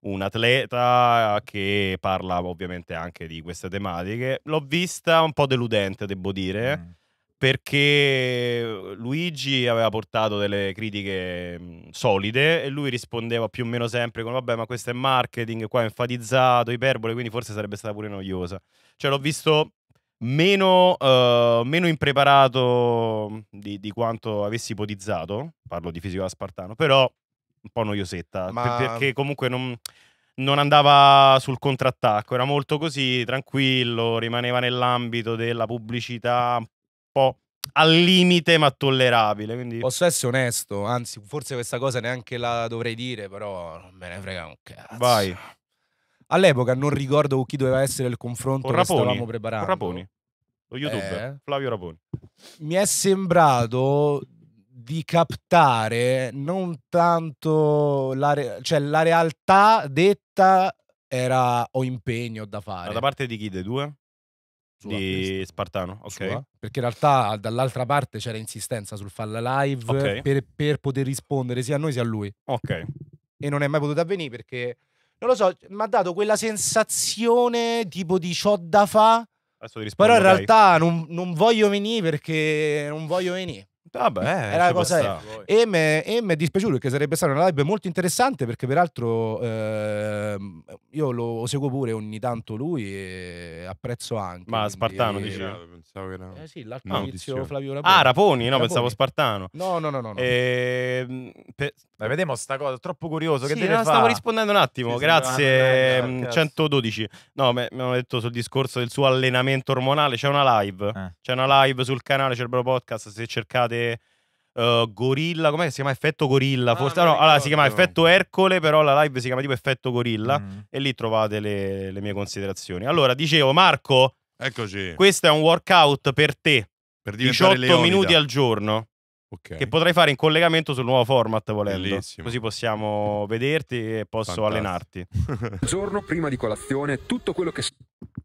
un atleta che parla ovviamente anche di queste tematiche. L'ho vista un po' deludente, devo dire. Mm perché uhm, Luigi aveva portato delle critiche mhmm, solide e lui rispondeva più o meno sempre con vabbè ma questo è marketing, qua è enfatizzato, iperbole, quindi forse sarebbe stata pure noiosa. Cioè l'ho visto meno, uh, meno impreparato mhmm, di, di, quanto avessi ipotizzato, parlo di fisico da spartano, però un po' noiosetta, ma... per, mhmm perché comunque non, non andava sul contrattacco, era molto così tranquillo, rimaneva nell'ambito della pubblicità, un po' al limite ma tollerabile. Quindi... Posso essere onesto, anzi forse questa cosa neanche la dovrei dire, però non me ne frega un cazzo. Vai. All'epoca non ricordo chi doveva essere il confronto Con che Raponi. stavamo preparando. Raponi, lo youtuber, eh. Flavio Raponi. Mi è sembrato di captare non tanto la, re- cioè, la realtà detta era ho impegno da fare. Ma da parte di chi dei due? Sua, di Spartano, ok. perché in realtà dall'altra parte c'era insistenza sul falla live okay. per, per, poter rispondere sia a noi sia a lui. Ok. E non è mai potuto avvenire perché, non lo so, mi ha dato quella sensazione tipo di ciò da fa. però in realtà non, non, voglio venire perché non voglio venire. Vabbè, era eh, cosa e mi è dispiaciuto perché sarebbe stata una live molto interessante perché peraltro eh, io lo seguo pure ogni tanto lui e apprezzo anche. Ma Spartano eh, dici? Era... Pensavo che era... Eh sì, l'altro no, ah, tizio Flavio Raponi. Ah, Raponi, no, Raponi. pensavo Spartano. No, no, no, no. no. E... Ehm, pe... Dai, vediamo sta cosa, troppo curioso. Che sì, no, stavo rispondendo un attimo, sì, grazie. Mh, 112. No, ehm, mi hanno detto sul discorso del suo allenamento ormonale, c'è una live. Eh. C'è una live sul canale Cerbero Podcast se cercate parte uh, Gorilla, come si chiama? Effetto Gorilla, ah, No, allora si chiama Effetto Ercole, però la live si chiama tipo Effetto Gorilla mm. e lì trovate le, le mie considerazioni. Allora, dicevo Marco, Eccoci. questo è un workout per te. Per 18 leonida. minuti al giorno. Okay. Che potrai fare in collegamento sul nuovo format volendo. Bellissimo. Così possiamo vederti e posso Fantastico. allenarti. Il giorno prima di colazione, tutto quello che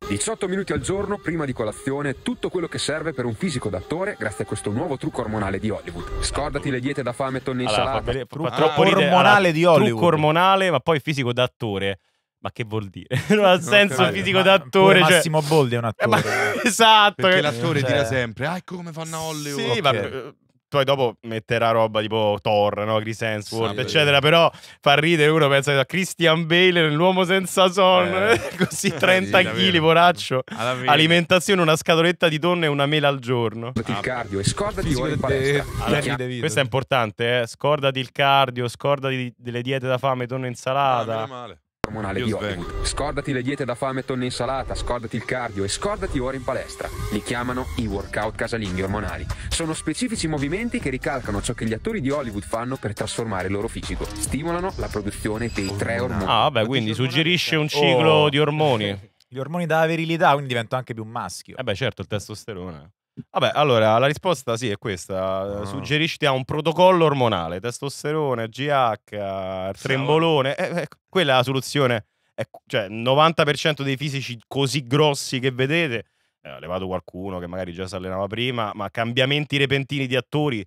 18 minuti al giorno prima di colazione, tutto quello che serve per un fisico d'attore grazie a questo nuovo trucco ormonale di Hollywood. Scordati le diete da fame e tonne insalata. Allora, trucco ah, ormonale di Hollywood. Trucco ormonale, ma poi fisico d'attore. Ma che vuol dire? Non ha senso il fisico d'attore. Cioè... Massimo Boldi è un attore. Eh, ma... esatto. Perché l'attore eh, cioè... dirà sempre, ah, come fanno a Hollywood. Sì, okay. ma poi dopo metterà roba tipo Thor, no? Chris Hemsworth, sì, eccetera. Sì. Però fa ridere uno pensa a Christian Bale, l'uomo senza sonno, eh. così 30 eh, kg, sì, poraccio. Alimentazione, una scatoletta di tonno e una mela al giorno. Ah, il cardio e scordati di in palestra. Eh, questo è importante, eh? scordati il cardio, scordati delle diete da fame, tonno e insalata. Ah, male ormonale di Hollywood. Svengo. Scordati le diete da fame e tonne insalata, scordati il cardio e scordati ore in palestra. Li chiamano i workout casalinghi ormonali. Sono specifici movimenti che ricalcano ciò che gli attori di Hollywood fanno per trasformare il loro fisico. Stimolano la produzione dei oh, tre ormoni. Ah, vabbè, quindi suggerisce un ciclo oh. di ormoni. Gli ormoni dalla virilità, quindi divento anche più maschio. Eh beh, certo, il testosterone. Vabbè, allora la risposta sì è questa. Ah. Suggerisci a un protocollo ormonale, testosterone, GH, trembolone. Eh, eh, quella è la soluzione. Eh, cioè, il 90% dei fisici così grossi che vedete, eh, levato qualcuno che magari già si allenava prima, ma cambiamenti repentini di attori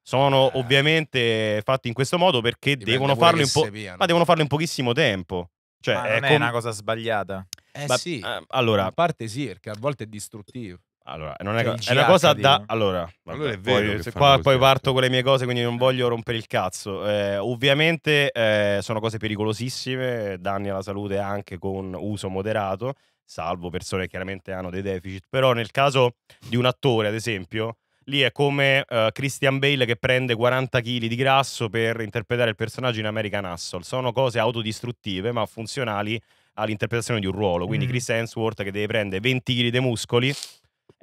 sono eh. ovviamente fatti in questo modo perché devono farlo, po- devono farlo, in pochissimo tempo. Cioè, ma è, com- è una cosa sbagliata. Eh ba- sì, eh, allora, a parte sì, perché a volte è distruttivo. Allora, non è, cioè, è una cosa da... Allora, allora è vero poi, qua, poi parto con le mie cose, quindi non voglio rompere il cazzo. Eh, ovviamente eh, sono cose pericolosissime, danni alla salute anche con uso moderato, salvo persone che chiaramente hanno dei deficit. Però nel caso di un attore, ad esempio, lì è come uh, Christian Bale che prende 40 kg di grasso per interpretare il personaggio in American Hustle. Sono cose autodistruttive, ma funzionali all'interpretazione di un ruolo. Quindi mm. Chris Hemsworth che deve prendere 20 kg di muscoli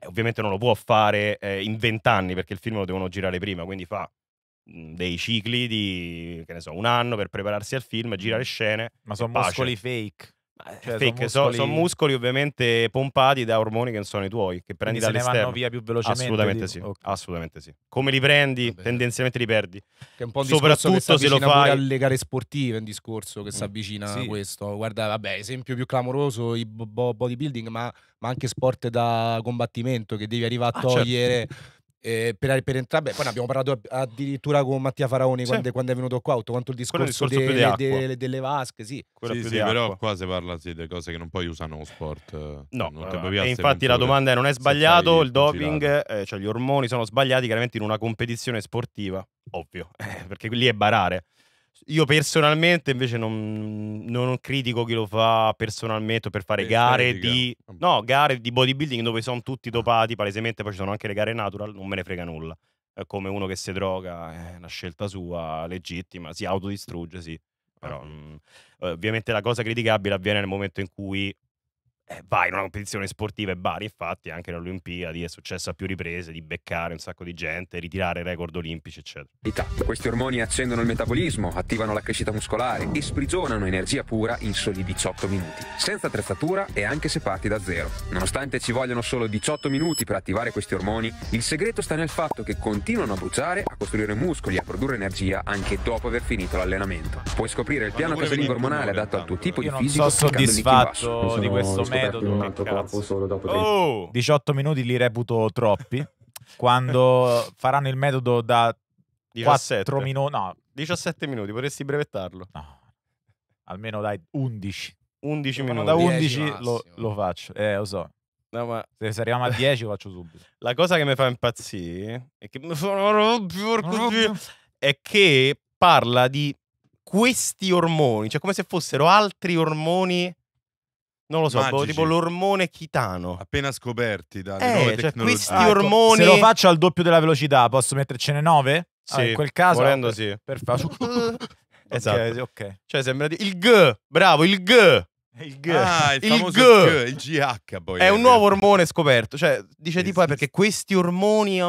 ovviamente non lo può fare eh, in vent'anni perché il film lo devono girare prima, quindi fa mm, dei cicli di, che ne so, un anno per prepararsi al film, mm. girare scene. Ma sono muscoli fake. Eh, cioè, fake, sono muscoli... So, so muscoli... ovviamente pompati da ormoni che sono i tuoi, che prendi Quindi dall'esterno. vanno via più velocemente? Assolutamente, sì. Okay. Assolutamente sì. Come li prendi, Vabbè. tendenzialmente li perdi. Che è un po' un Soprattutto se lo fai... alle gare sportive, un discorso che si mm. avvicina sì. a questo. Guarda, vabbè, esempio più clamoroso, il bodybuilding, ma, ma anche sport da combattimento, che devi arrivare a ah, certo. togliere... Certo Eh, per, per, entrambe, poi ne abbiamo parlato addirittura con Mattia Faraoni sì. quando, quando, è venuto qua. Quanto il discorso, il discorso de, de, de, delle vasche, sì. sì, sì però qua si parla sì, di cose che non poi usano lo sport. Eh, no, eh, allora, e infatti la domanda è: non è sbagliato il doping, eh, cioè gli ormoni sono sbagliati chiaramente in una competizione sportiva, ovvio, eh, perché lì è barare. Io personalmente invece non, non, critico chi lo fa personalmente per fare gare di no, gare di bodybuilding dove sono tutti dopati palesemente, poi ci sono anche le gare natural, non me ne frega nulla. È come uno che si droga, è una scelta sua legittima, si autodistrugge, sì. Però, mhmm, ovviamente la cosa criticabile avviene nel momento in cui eh, vai in una competizione sportiva e Bari, infatti anche alle Olimpiadi è successo a più riprese di beccare un sacco di gente, ritirare record olimpici, eccetera. Questi ormoni accendono il metabolismo, attivano la crescita muscolare e sprigionano energia pura in soli 18 minuti, senza attrezzatura e anche se parti da zero. Nonostante ci vogliano solo 18 minuti per attivare questi ormoni, il segreto sta nel fatto che continuano a bruciare, a costruire muscoli e a produrre energia anche dopo aver finito l'allenamento. Puoi scoprire il piano casalingo ormonale adatto al tuo tipo di fisico. Io non sono soddisfatto di questo metodo. Un altro corpo solo dopo oh! 18 minuti li reputo troppi. Quando faranno il metodo da 17. minuti, no. 17 minuti, potresti brevettarlo. No. Almeno dai 11. 11 minuti. Da 11 lo, lo, faccio, eh, lo so. No, ma... Se arriviamo a 10 lo faccio subito. La cosa che mi fa impazzire è che, è che parla di questi ormoni, cioè come se fossero altri ormoni non lo so, boh, Magici. tipo l'ormone chitano. Appena scoperti dalle eh, nuove cioè Questi ah, ecco, ormoni. Se lo faccio al doppio della velocità, posso mettercene nove? Ah, sì, ah, in quel caso. Volendo, per, esatto. sì. esatto. Okay, ok. Cioè, sembra di. Il G, bravo, il G. Il G. Ah, il, il G. G. Il GH poi. Boh, È un nuovo ormone scoperto. Cioè, dice esatto. tipo, eh, perché questi ormoni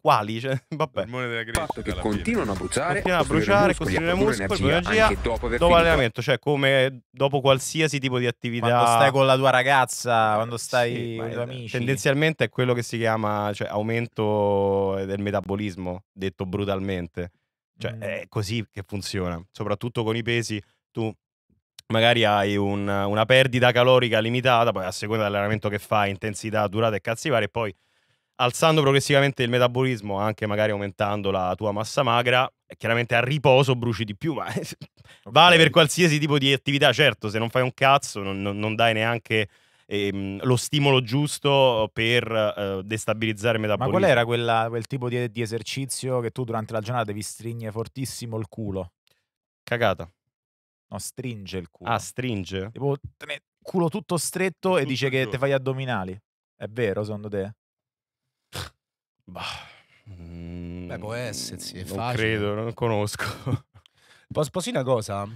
quali? Cioè, vabbè. Il fatto che continuano a bruciare, continuano a bruciare, costruire muscoli, muscoli energia, energia dopo, dopo allenamento, cioè come dopo qualsiasi tipo di attività. Quando stai con la tua ragazza, eh, quando stai sì, con i tuoi amici. Tendenzialmente è quello che si chiama cioè, aumento del metabolismo, detto brutalmente. Cioè, mm. è così che funziona, soprattutto con i pesi. Tu magari hai un, una perdita calorica limitata, poi a seconda dell'allenamento che fai, intensità, durata e cazzi vari, e poi alzando progressivamente il metabolismo, anche magari aumentando la tua massa magra, chiaramente a riposo bruci di più, ma okay. vale per qualsiasi tipo di attività, certo, se non fai un cazzo non, non dai neanche ehm, lo stimolo giusto per eh, destabilizzare il metabolismo. Ma qual era quella, quel tipo di, di esercizio che tu durante la giornata devi stringere fortissimo il culo? Cagata. No, stringe il culo. Ah, stringe. Tipo, culo tutto stretto tutto e dice che te fai addominali. È vero, secondo te? Bah. Mm, Beh, può essersi, è non facile. credo, non conosco. Posso, posso una cosa?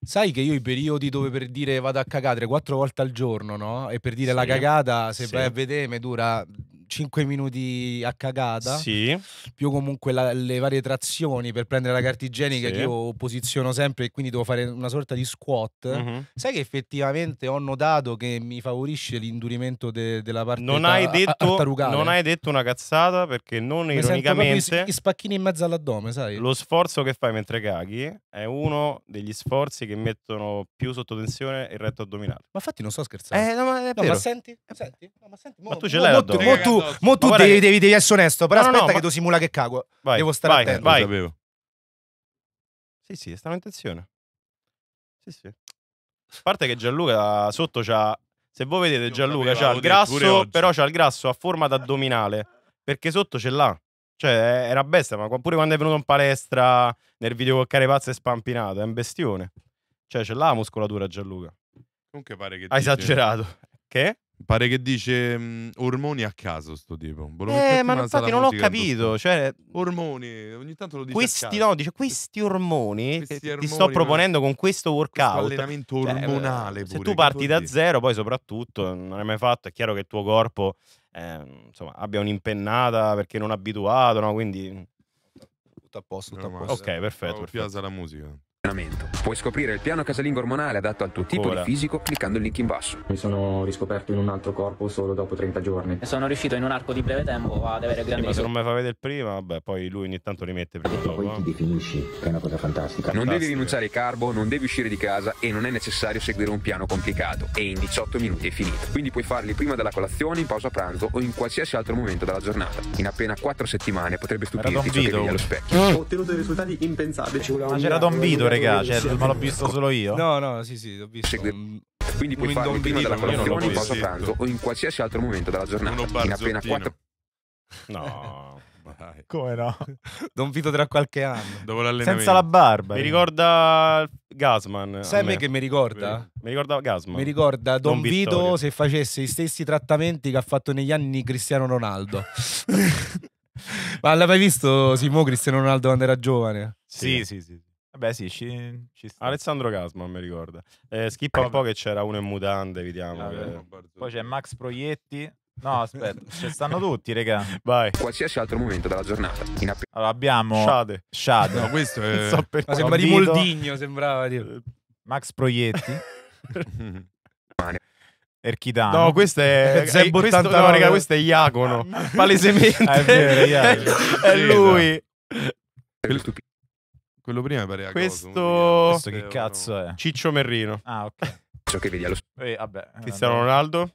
Sai che io i periodi dove per dire vado a cagare quattro volte al giorno, no? E per dire sì. la cagata, se sì. vai a vedere, mi dura 5 minuti a cagata, sì. più comunque la, le varie trazioni per prendere la carta igienica sì. che io posiziono sempre e quindi devo fare una sorta di squat. Uh-huh. Sai che effettivamente ho notato che mi favorisce l'indurimento de, della parte non hai, detto, non hai detto una cazzata perché non mi ironicamente... I spacchini in mezzo all'addome, sai? Lo sforzo che fai mentre caghi è uno degli sforzi che mettono più sotto tensione il retto addominale. Ma infatti non sto scherzando. Eh, no, ma, no, ma senti, eh, senti? No, ma senti, ma tu ce l'hai mo, mo, mo, tu, esatto. Mo tu devi, che... devi, devi, essere onesto. Però no, aspetta no, no, che ma... tu simula che cago. Vai, Devo stare vai, attento. Vai. Lo Sì, sì, è stata un'intenzione. Sì, sì. A parte che Gianluca sotto c'ha. Se voi vedete, Gianluca c'ha il grasso, però c'ha il grasso a forma d'addominale. Perché sotto ce l'ha. Cioè, è una bestia, ma pure quando è venuto in palestra nel video con Carepazza e Spampinato, è un bestione. Cioè, ce l'ha la muscolatura Gianluca. Comunque pare che... Ha esagerato. Che? Pare che dice mm, ormoni a caso sto tipo. Volevo eh, ma infatti non ho capito. Cioè, Ormoni, ogni tanto lo dice. a questi caso. no, dice questi ormoni eh, Questi che ormoni, ti sto proponendo con questo questo workout. allenamento Cioè, eh, ormonale pure. Se tu parti da dire? zero, poi soprattutto non l'hai mai fatto, è chiaro che il tuo corpo ehm, insomma, abbia un'impennata perché non abituato, no? Quindi tutto a posto, tutto a posto. ok, perfetto, più perfetto. alla musica. Puoi scoprire il piano casalingo ormonale adatto al tuo tipo Ora. di fisico cliccando il link in basso. Mi sono riscoperto in un altro corpo solo dopo 30 giorni. E sono riuscito in un arco di breve tempo ad avere grandi sì, ma se non mi fa vedere prima, vabbè, poi lui ogni tanto rimette prima dopo. Poi ti eh. definisci, che è una cosa fantastica. Non devi rinunciare ai carbo, non devi uscire di casa e non è necessario seguire un piano complicato. E in 18 minuti è finito. Quindi puoi farli prima della colazione, in pausa pranzo o in qualsiasi altro momento della giornata. In appena 4 settimane potrebbe stupirti ciò che vedi allo specchio. Ho ottenuto dei risultati impensabili. Ci ma c'era Don Vito, fregace, cioè, cioè, sì, ma l'ho visto solo io. No, no, sì, sì, l'ho visto. Un... Quindi puoi farlo prima della colazione, in pausa pranzo o in qualsiasi altro momento della giornata. In appena 4 No. Vai. Come no? Don Vito tra qualche anno. Dopo Senza la barba. Mi io. ricorda Gasman. Sai me. che mi ricorda? Mi ricorda Gasman. Mi ricorda Don, Don Vito Vittorio. se facesse gli stessi trattamenti che ha fatto negli anni Cristiano Ronaldo. Ma l'hai mai visto Simo Cristiano Ronaldo quando era giovane? Sì, sì, sì. sì. Vabbè, sì, ci, ci sta. Alessandro Gasman mi ricorda. Eh, schippa un po' che c'era uno in mutande, vediamo. Che... Poi c'è Max Proietti. No, aspetta, ci stanno tutti, raga. Vai. Qualsiasi altro momento della giornata. allora abbiamo Shade. Shade. No, questo è... so no, sembra di Moldigno, sembrava di... Max Proietti. Erchitano. No, questo è Zeb 89, eh, no, raga, questo è Iacono. Palesemente. è, vero, è, esatto. è lui. Quello prima mi pareva Questo... Coso, Questo che eh, cazzo è? Ciccio Merrino. Ah, ok. Ciò che vedi allo eh, vabbè, eh, Cristiano Ronaldo.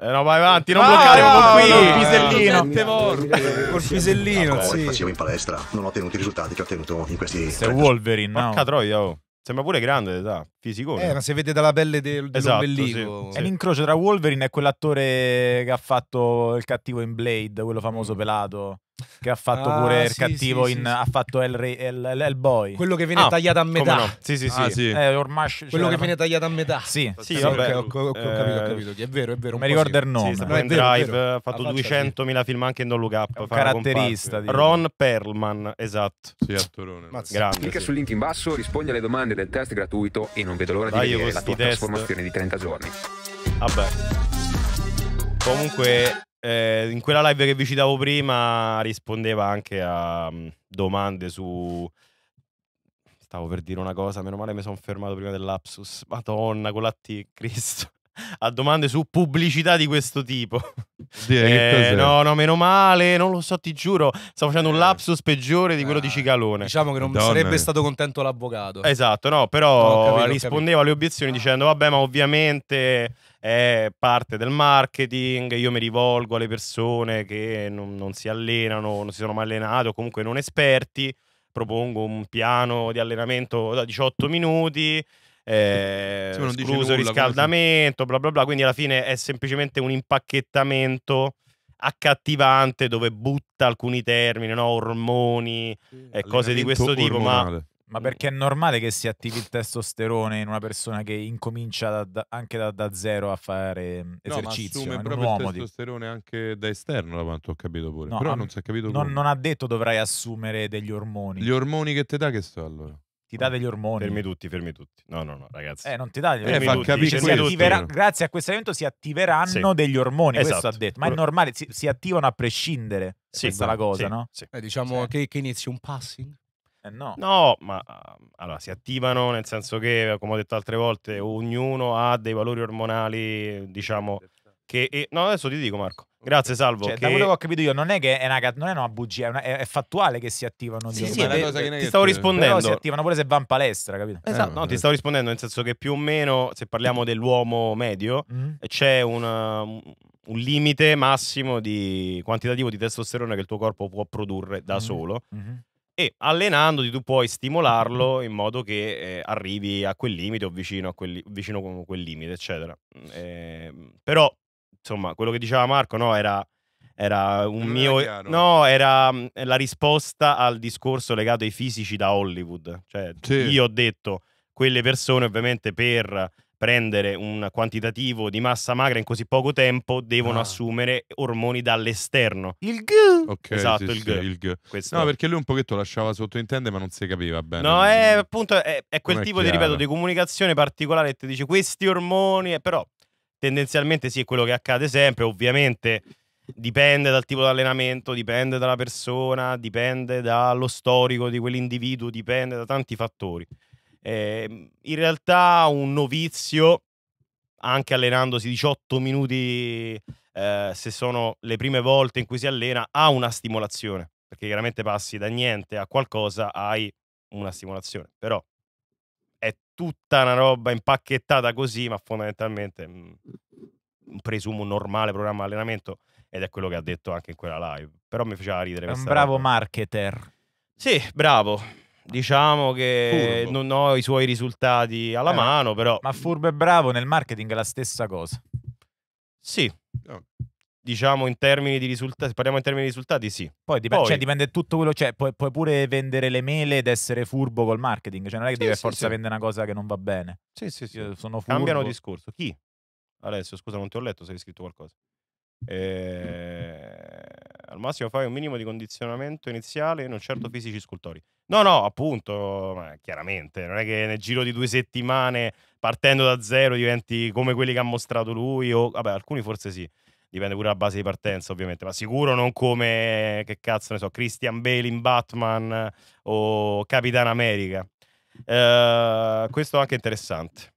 Eh, no, vai avanti, non ah, bloccare no, con qui, no, col pisellino. Col pisellino, sì. Facevo in palestra, non ho ottenuto i risultati che ho ottenuto in questi... Questo è Wolverine, no? Porca troia, oh. Sembra pure grande d'età, fisico. Eh, ma se vede dalla pelle del, dell'ombelico. Esatto, sì, cioè. È l'incrocio tra Wolverine e quell'attore che ha fatto il cattivo in Blade, quello famoso mm. pelato. Che ha fatto ah, pure il cattivo sì, in. Sì, ha fatto El, El, El, El, Boy. Quello che viene ah, tagliato a metà. No? Sì, sì, ah, sì. Ah, eh, ormai, cioè, Quello che viene tagliato a metà. Sì, sì, vabbè. Ho, ho, ho, capito, ho eh, capito. È vero, è vero. Mi ricordo il nome. Sì, no, vero, Drive, ha fatto 200.000 film anche in Don Look Up. Caratterista. Di... Ron Perlman, esatto. Sì, attorone. Grande. Clicca sul link in basso, rispondi alle domande del test gratuito e non vedo l'ora di vedere la tua trasformazione di 30 giorni. Vabbè. Comunque eh, in quella live che vi citavo prima rispondeva anche a mm, domande su... Stavo per dire una cosa, meno male mi sono fermato prima dell'apsus. Madonna, con la T, Cristo. a domande su pubblicità di questo tipo. Dire, eh, no, no, meno male, non lo so, ti giuro. Sto facendo un eh. lapsus peggiore di quello di ah, Cicalone. Diciamo che non Madonna. sarebbe stato contento l'avvocato. Esatto, no, però no, capito, rispondeva alle obiezioni ah. dicendo, vabbè, ma ovviamente è parte del marketing, io mi rivolgo alle persone che non, non si allenano, non si sono mai allenate o comunque non esperti, propongo un piano di allenamento da 18 minuti, eh, escluso nulla, riscaldamento, bla bla bla, quindi alla fine è semplicemente un impacchettamento accattivante dove butta alcuni termini, no? ormoni, sì, eh, cose di questo tipo, ormonale. ma ma perché è normale che si attivi il testosterone in una persona che incomincia da, da, anche da, da, zero a fare esercizio? Mm, no, ma assume eh, proprio il testosterone di... anche da esterno, da quanto ho capito pure. No, Però am... non si è capito non, non, ha detto dovrai assumere degli ormoni. Gli ormoni che ti dà che sto allora? Ti dà ah. degli ormoni. Fermi tutti, fermi tutti. No, no, no, ragazzi. Eh, non ti dà degli eh, ormoni. Cioè, si attiverà, grazie a questo evento si attiveranno sì. degli ormoni, esatto. questo ha esatto. detto. Ma è normale, si, si, attivano a prescindere. Sì, questa è la cosa, sì, no? Sì. Eh, diciamo che, che inizi un passing eh no. no. ma mhmm, allora si attivano nel senso che, come ho detto altre volte, ognuno ha dei valori ormonali, diciamo, che... E, no, adesso ti dico Marco. Grazie, Salvo. Cioè, che... Da quello che ho capito io, non è che è una, non è una bugia, è, una, è, fattuale che si attivano. Sì, sì, è cosa che ti stavo rispondendo. si attivano pure se va in palestra, capito? Esatto. Eh, no, ti stavo rispondendo nel senso che più o meno, se parliamo mm. dell'uomo medio, mm -hmm. c'è una, um, un limite massimo di quantitativo di testosterone che il tuo corpo può produrre da mm -hmm. solo. Mm -hmm e allenandoti tu puoi stimolarlo in modo che eh, arrivi a quel limite o vicino a quel, vicino a quel limite, eccetera. Eh, però, insomma, quello che diceva Marco no, era, era un non mio... No, era la risposta al discorso legato ai fisici da Hollywood. Cioè, sì. io ho detto, quelle persone ovviamente per prendere un quantitativo di massa magra in così poco tempo devono ah. assumere ormoni dall'esterno. Il G. Okay, esatto, sì, il, G. Sì, il G. No, perché lui un pochetto lasciava sottintende ma non si capiva bene. No, eh, è appunto è, è quel non tipo è di, ripeto, di comunicazione particolare che ti dice questi ormoni, eh, però tendenzialmente sì, è quello che accade sempre, ovviamente dipende dal tipo di allenamento, dipende dalla persona, dipende dallo storico di quell'individuo, dipende da tanti fattori. Eh, in realtà un novizio, anche allenandosi 18 minuti, eh, se sono le prime volte in cui si allena, ha una stimolazione, perché chiaramente passi da niente a qualcosa, hai una stimolazione, però è tutta una roba impacchettata così, ma fondamentalmente mh, mm, presumo un normale programma di allenamento ed è quello che ha detto anche in quella live. Però mi faceva ridere. È un bravo roba. marketer. Sì, bravo. Diciamo che Furbo. non ho i suoi risultati alla eh, mano, però... Ma furbo e bravo nel marketing è la stessa cosa. Sì. No. Diciamo in termini di risultati, parliamo in termini di risultati, sì. Poi, dip- cioè Poi. Cioè, dipende tutto quello, cioè puoi, puoi, pure vendere le mele ed essere furbo col marketing, cioè non è che sì, devi sì, forza sì. vendere una cosa che non va bene. Sì, sì, sì. sono furbo. Cambiano discorso. Chi? Alessio, scusa, non ti ho letto se hai scritto qualcosa. Eh al massimo fai un minimo di condizionamento iniziale e non certo fisici scultori. No, no, appunto, chiaramente, non è che nel giro di due settimane partendo da zero diventi come quelli che ha mostrato lui o vabbè, alcuni forse sì. Dipende pure dalla base di partenza, ovviamente, ma sicuro non come che cazzo ne so, Christian Bale in Batman o Capitan America. Uh, questo è anche interessante.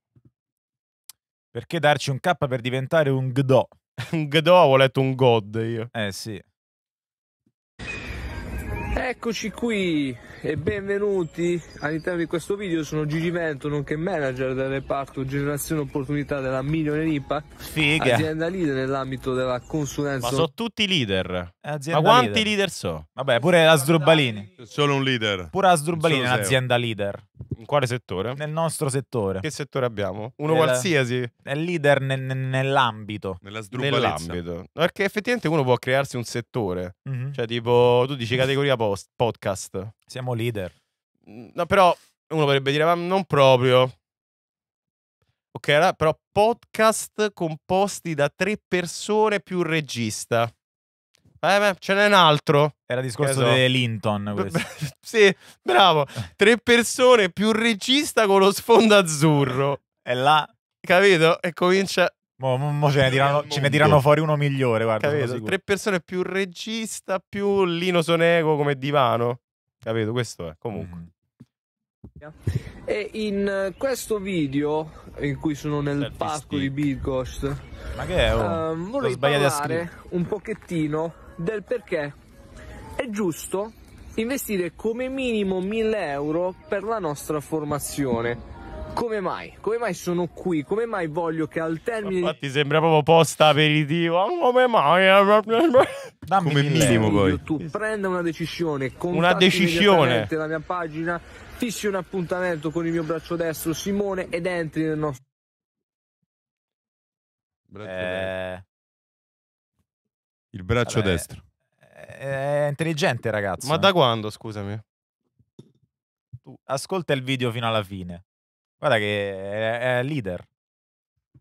Perché darci un K per diventare un Gdo? un Gdo ho letto un God io. Eh sì. Eccoci qui e benvenuti all'interno di questo video, sono Gigi Vento, nonché manager del reparto Generazione Opportunità della Milione Nipa, Figa. azienda leader nell'ambito della consulenza. Ma sono tutti leader. Azienda Ma quanti leader, leader so? Vabbè, pure la Sdrubalini. Solo un leader. Pure la Sdrubalini è un'azienda leader. In quale settore? Nel nostro settore. Che settore abbiamo? Uno nel, qualsiasi. È leader nel, nell'ambito. Nella Nell'ambito. Perché effettivamente uno può crearsi un settore. Mm-hmm. Cioè, tipo, tu dici categoria post, podcast. Siamo leader. Mm, no, però uno potrebbe dire, ma non proprio. Ok, però podcast composti da tre persone più un regista. Eh beh, ce n'è un altro. Era discorso so. di Linton. sì, bravo. Tre persone più regista con lo sfondo azzurro. E là. Capito? E comincia. Mo, mo, mo ce, ne tirano, ce, ne tirano, fuori uno migliore, guarda. Capito? Tre persone più regista più Lino Sonego come divano. Capito? Questo è comunque. Mm. E in eh, questo video, in cui sono nel parco Selfie parco ma che è? oh, um, vorrei parlare un pochettino del perché è giusto investire come minimo 1000 euro per la nostra formazione. Come mai? Come mai sono qui? Come mai voglio che al termine. Infatti, sembra proprio posta aperitivo. Ah, come mai? Eh, Dammi come minimo poi. Tu prenda una decisione. Una decisione. La mia pagina, fissi un appuntamento con il mio braccio destro, Simone, ed entri nel nostro. Braccio eh. Il braccio Vabbè, destro. Eh, è intelligente, ragazzo. Ma da quando, scusami? Tu ascolta il video fino alla fine. Guarda che è, è leader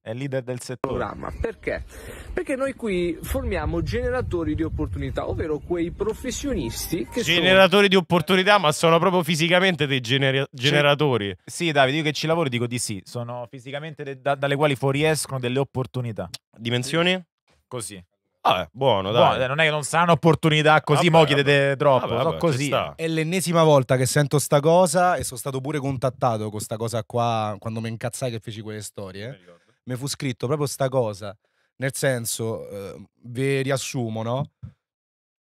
è leader del settore. Programma. Perché? Perché noi qui formiamo generatori di opportunità, ovvero quei professionisti che generatori sono... di opportunità, ma sono proprio fisicamente dei genera... generatori. Sì, Davide, io che ci lavoro dico di sì, sono fisicamente de... da... dalle quali fuoriescono delle opportunità. Dimensioni? Così. Vabbè, buono, dai. Buono, non è che non sarà un'opportunità così, vabbè, mo chiedete troppo. Vabbè, vabbè, così. È l'ennesima volta che sento sta cosa e sono stato pure contattato con questa cosa qua quando mi incazzai che feci quelle storie. Eh. Mi fu scritto proprio sta cosa. Nel senso, eh, vi riassumo, no?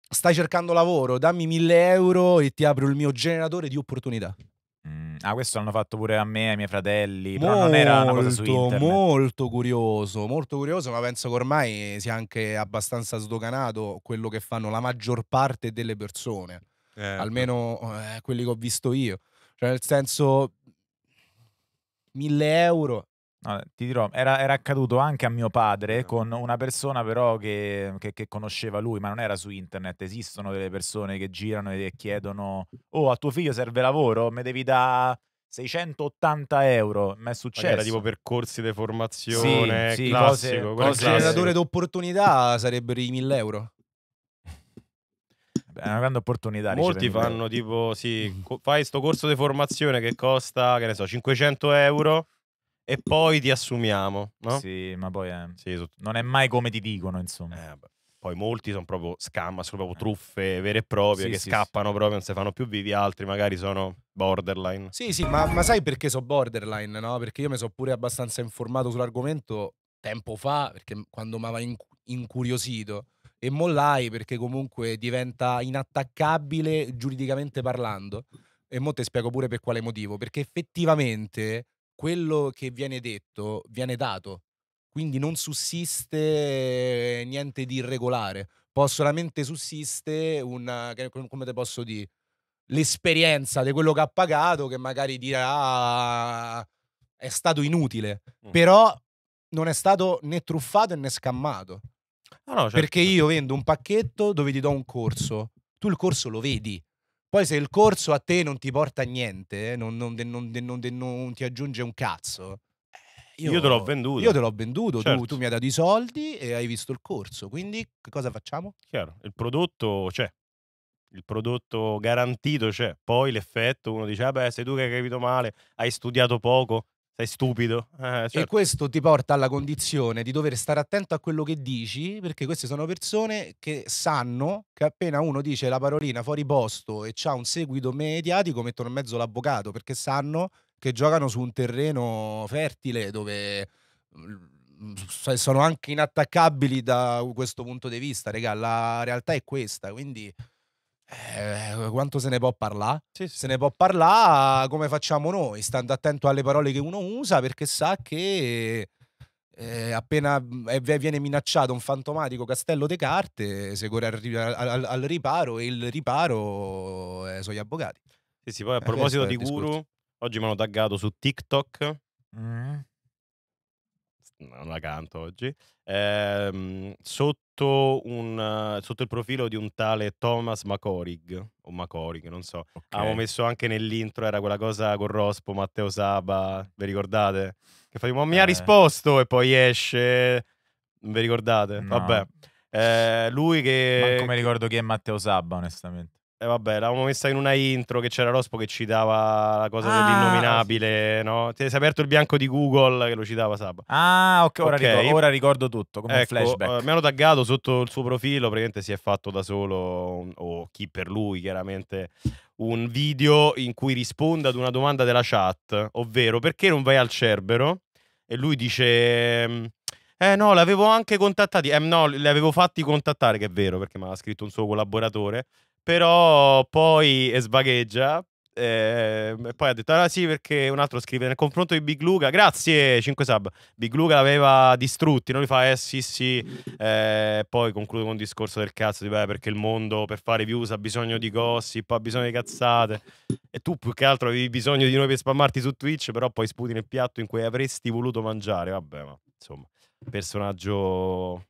Stai cercando lavoro, dammi mille euro e ti apro il mio generatore di opportunità ah, questo l'hanno fatto pure a me, e ai miei fratelli, molto, non era una cosa su internet. Molto curioso, molto curioso, ma penso che ormai sia anche abbastanza sdoganato quello che fanno la maggior parte delle persone, eh, almeno eh, quelli che ho visto io. Cioè, nel senso, mille euro ti dirò, era, era, accaduto anche a mio padre con una persona però che, che, che, conosceva lui, ma non era su internet. Esistono delle persone che girano e chiedono, oh, a tuo figlio serve lavoro? Me devi dare 680 euro. Ma è successo. Era tipo percorsi di formazione, sì, sì, classico. Cose, cose generatore d'opportunità sarebbero i 1000 euro. è una grande opportunità. Molti fanno tipo, sì, fai sto corso di formazione che costa, che ne so, 500 euro e poi ti assumiamo, no? Sì, ma poi è... Sì, tutto... non è mai come ti dicono, insomma. Eh, poi molti sono proprio scam, sono proprio truffe vere e proprie sì, che sì, scappano proprio, non si fanno più vivi, altri magari sono borderline. Sì, sì, ma, ma sai perché so borderline, no? Perché io mi sono pure abbastanza informato sull'argomento tempo fa, perché quando mi aveva incuriosito e mollai perché comunque diventa inattaccabile giuridicamente parlando. E mo te spiego pure per quale motivo. Perché effettivamente quello che viene detto viene dato, quindi non sussiste eh, niente di irregolare, può solamente sussiste una, come te posso dire, l'esperienza di quello che ha pagato che magari dirà ah, è stato inutile, mm. però non è stato né truffato né scammato. Ah, no, no, certo. Perché io certo. vendo un pacchetto dove ti do un corso, tu il corso lo vedi, poi se il corso a te non ti porta niente, eh, non, non, non, non ti aggiunge un cazzo. Eh, io, io, te l'ho venduto. Io te l'ho venduto, certo. tu, tu, certo. mi hai dato i soldi e hai visto il corso. Quindi che cosa facciamo? Chiaro, il prodotto c'è. Il prodotto garantito c'è. Poi l'effetto, uno dice, vabbè, ah sei tu che hai capito male, hai studiato poco sei stupido. Eh, certo. E questo ti porta alla condizione di dover stare attento a quello che dici, perché queste sono persone che sanno che appena uno dice la parolina fuori posto e ha un seguito mediatico, mettono in mezzo l'avvocato, perché sanno che giocano su un terreno fertile dove mm, sono anche inattaccabili da questo punto di vista, regà, la realtà è questa, quindi eh, quanto se ne può parlare? Sì, sì. Se ne può parlare come facciamo noi, stando attento alle parole che uno usa perché sa che eh, appena eh, viene minacciato un fantomatico castello de carte, se corre al, al, al riparo e il riparo eh, sono gli avvocati. Sì, sì, poi a eh, proposito di Guru, oggi mi hanno taggato su TikTok. Mm non la canto oggi, ehm, sotto, un, sotto, il profilo di un tale Thomas Macorig, o Macorig, non so. Okay. Avevo messo anche nell'intro, era quella cosa con Rospo, Matteo Saba, vi ricordate? Che fa ma mi eh. ha risposto e poi esce, non vi ricordate? No. Vabbè. Eh, lui che... Ma come ricordo chi è Matteo Saba, onestamente. E eh, vabbè, l'avevamo messa in una intro che c'era Rospo che citava la cosa ah, dell'innominabile, no? Ti sei aperto il bianco di Google che lo citava Sab. Ah, ok, ora, okay. Ricordo, ora ricordo, tutto, come ecco, flashback. Eh, mi hanno taggato sotto il suo profilo, praticamente si è fatto da solo, o chi per lui chiaramente, un video in cui risponde ad una domanda della chat, ovvero perché non vai al Cerbero? E lui dice... Ehm, eh no, l'avevo anche contattati. Eh no, li avevo fatti contattare, che è vero, perché mi aveva scritto un suo collaboratore. Però poi sbagheggia Eh, e poi ha detto: Ah, sì, perché un altro scrive nel confronto di Big Luca. Grazie, 5 sub. Big Luca l'aveva distrutti. Non mi fa, eh sì, sì. Eh, poi conclude con un discorso del cazzo: di, beh, perché il mondo per fare views ha bisogno di gossip, ha bisogno di cazzate. E tu più che altro avevi bisogno di noi per spammarti su Twitch, però poi sputi nel piatto in cui avresti voluto mangiare. Vabbè, ma insomma, personaggio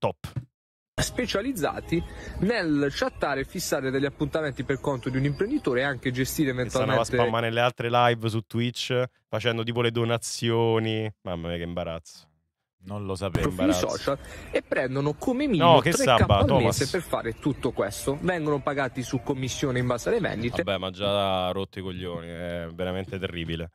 top specializzati nel chattare e fissare degli appuntamenti per conto di un imprenditore e anche gestire eventualmente. Stanno a spammare le altre live su Twitch facendo tipo le donazioni. Mamma mia, che imbarazzo. Non lo sapevo. Profili social e prendono come minimo no, 3K al mese per fare tutto questo. Vengono pagati su commissione in base alle vendite. Vabbè, ma già rotto i coglioni, è veramente terribile.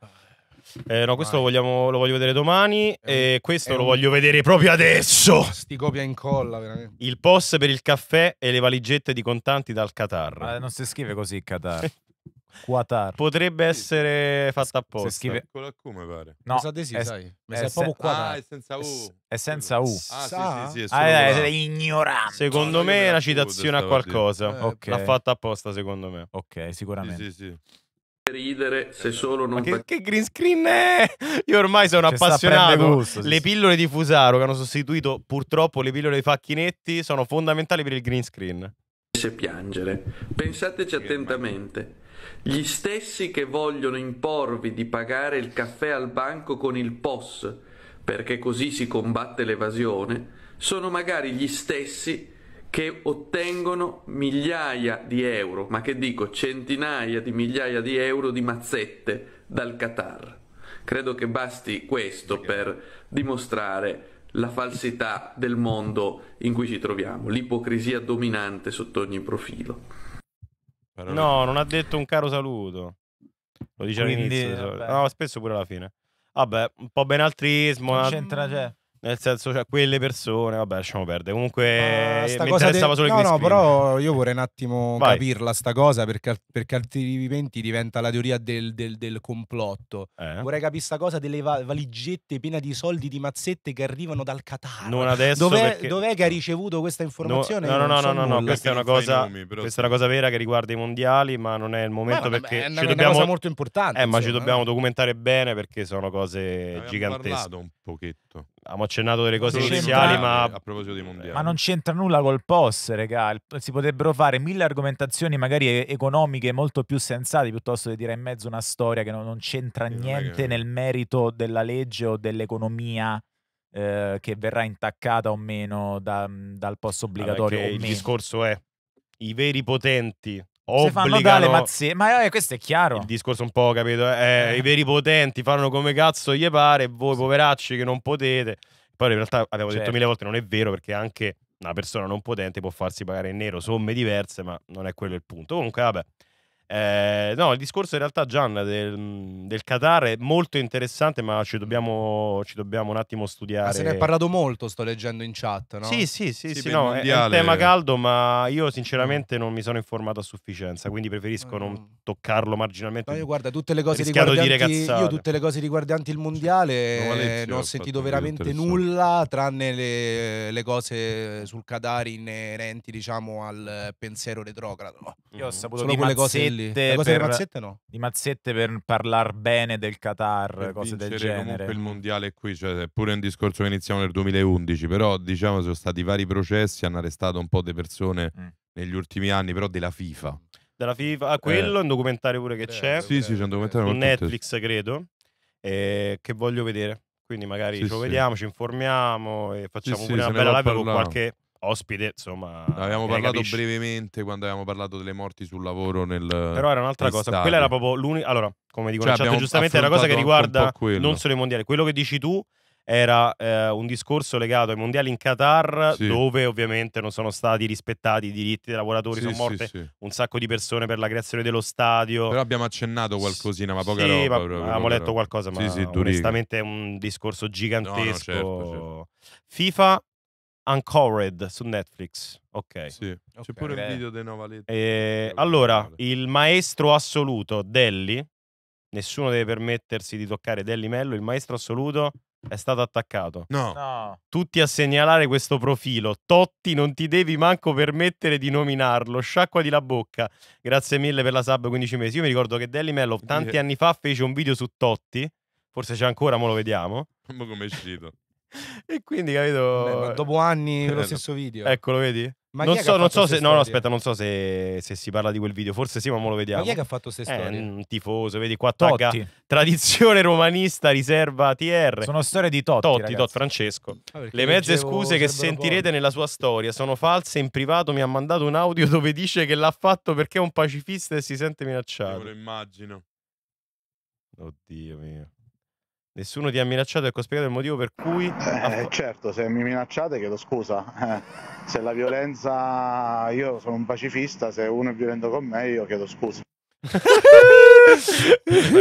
Eh, no, questo lo, vogliamo, lo, voglio vedere domani. e un, questo lo un... voglio vedere proprio adesso. Sti copia e incolla, veramente. Il POS per il caffè e le valigette di contanti dal Qatar. Ma non si scrive così Qatar. Qatar. Potrebbe essere fatta apposta. Si scrive con come pare. No, Cosa desi, è, sai? Ma è, se... ah, è senza U. È senza U. Ah, sì, sì, sì, è ah, ignorante. Secondo me è una citazione a qualcosa. Eh, okay. L'ha fatta apposta, secondo me. Ok, sicuramente. Sì, sì, sì ridere se solo non... Ma che, che green screen è? Io ormai sono C'è cioè, appassionato. Gusto, le pillole di Fusaro che hanno sostituito purtroppo le pillole di Facchinetti sono fondamentali per il green screen. Se piangere. Pensateci attentamente. Gli stessi che vogliono imporvi di pagare il caffè al banco con il POS, perché così si combatte l'evasione, sono magari gli stessi che ottengono migliaia di euro, ma che dico centinaia di migliaia di euro di mazzette dal Qatar. Credo che basti questo per dimostrare la falsità del mondo in cui ci troviamo, l'ipocrisia dominante sotto ogni profilo. No, non ha detto un caro saluto. Lo dice Quindi, all'inizio. No, spesso pure alla fine. Vabbè, un po' benaltrismo. Non c'entra, c'è. Cioè. Nel senso, cioè, quelle persone, vabbè, lasciamo perdere. Comunque, ah, mi interessava de... solo No, no, però io vorrei un attimo Vai. capirla sta cosa, perché, perché altrimenti diventa la teoria del, del, del complotto. Eh. Vorrei capire sta cosa delle va- valigette piene di soldi, di mazzette che arrivano dal Qatar. Non adesso, Dov'è, perché... dov'è che ha ricevuto questa informazione? No, no, no, no, no, no questa, è una, cosa, nomi, però, questa sì. è una cosa vera che riguarda i mondiali, ma non è il momento Beh, perché... È una, ci dobbiamo... cosa molto importante. Eh, insomma, ma ci dobbiamo eh. documentare bene perché sono cose gigantesche. Ho parlato un pochetto. Abbiamo accennato delle cose iniziali, ma... Eh, a proposito dei mondiali. Ma non c'entra nulla col POS, regà. Si potrebbero fare mille argomentazioni, magari economiche, molto più sensate, piuttosto che dire in mezzo una storia che non, non c'entra e niente che... nel merito della legge o dell'economia eh, che verrà intaccata o meno da, dal POS obbligatorio. Ah, il discorso è, i veri potenti se fanno dale mazzie. Ma eh, questo è chiaro. Il discorso un po', capito? Eh, eh. I veri potenti fanno come cazzo gli pare, voi poveracci che non potete. Poi in realtà abbiamo certo. detto mille volte non è vero perché anche una persona non potente può farsi pagare in nero somme diverse, ma non è quello il punto. Comunque, vabbè. Eh, no, il discorso in realtà, Gian, del, del Qatar è molto interessante, ma ci dobbiamo, ci dobbiamo un attimo studiare. Ma se ne è parlato molto, sto leggendo in chat, no? Sì, sì, sì, sì, sì no, è un tema caldo, ma io sinceramente mm. non mi sono informato a sufficienza, quindi preferisco no. Mm. non toccarlo marginalmente. No, io guarda, tutte le cose riguardanti, io tutte le cose riguardanti il mondiale cioè, no, Alessio, non ho sentito veramente nulla, tranne le, le, cose sul Qatar inerenti, diciamo, al pensiero retrogrado. Mm-hmm. Io ho saputo Solo di quelle cose quelli. Le cose per, di mazzette no. Di mazzette per parlare bene del Qatar, per cose del genere. comunque il mondiale qui, cioè, pure un discorso che iniziamo nel 2011, però diciamo sono stati vari processi, hanno arrestato un po' di persone mm. negli ultimi anni, però della FIFA. Della FIFA, ah, quello, eh. un documentario pure che eh, c'è. Sì, sì, c'è un eh, documentario. Su Netflix, tutto. credo, eh, che voglio vedere. Quindi magari sì, lo sì. vediamo, ci informiamo e facciamo sì, pure sì, una bella live con qualche ospite, insomma. Abbiamo avevamo parlato brevemente quando abbiamo parlato delle morti sul lavoro nel Però era un'altra cosa, quella era proprio l'unica Allora, come dicono cioè, giustamente è una cosa che riguarda non solo i mondiali, quello che dici tu era eh, un discorso legato ai mondiali in Qatar, sì. dove ovviamente non sono stati rispettati i diritti dei lavoratori, sì, sono morte sì, un sacco di persone per la creazione dello stadio. Però abbiamo accennato qualcosina, ma poca sì, roba. avevamo letto qualcosa, ma sì, onestamente è un discorso gigantesco. No, no, certo, certo. FIFA Uncored su Netflix. Ok. Sì. Okay. C'è pure un eh. video dei Novaletti. Eh, allora, il maestro assoluto, Delli. Nessuno deve permettersi di toccare Delli Mello. Il maestro assoluto è stato attaccato. No. no. Tutti a segnalare questo profilo. Totti, non ti devi manco permettere di nominarlo. Sciacqua di la bocca. Grazie mille per la sub 15 mesi. Io mi ricordo che Delli Mello tanti anni fa fece un video su Totti. Forse c'è ancora, ma lo vediamo. Ma come è uscito? e quindi capito Beh, dopo anni eh, lo stesso video ecco lo vedi ma non so, non so se no, no, aspetta non so se, se, si parla di quel video forse sì ma mo lo vediamo ma chi è che ha fatto queste eh, storie? Eh, un tifoso vedi qua tagga tradizione romanista riserva TR sono storie di Totti Totti, Totti Francesco ah, le mezze scuse che sentirete buone. nella sua storia sono false in privato mi ha mandato un audio dove dice che l'ha fatto perché è un pacifista e si sente minacciato Io lo immagino oddio mio Nessuno ti ha minacciato e ecco spiegato il motivo per cui... Eh, certo, se mi minacciate chiedo scusa. Eh, se la violenza... Io sono un pacifista, se uno è violento con me io chiedo scusa.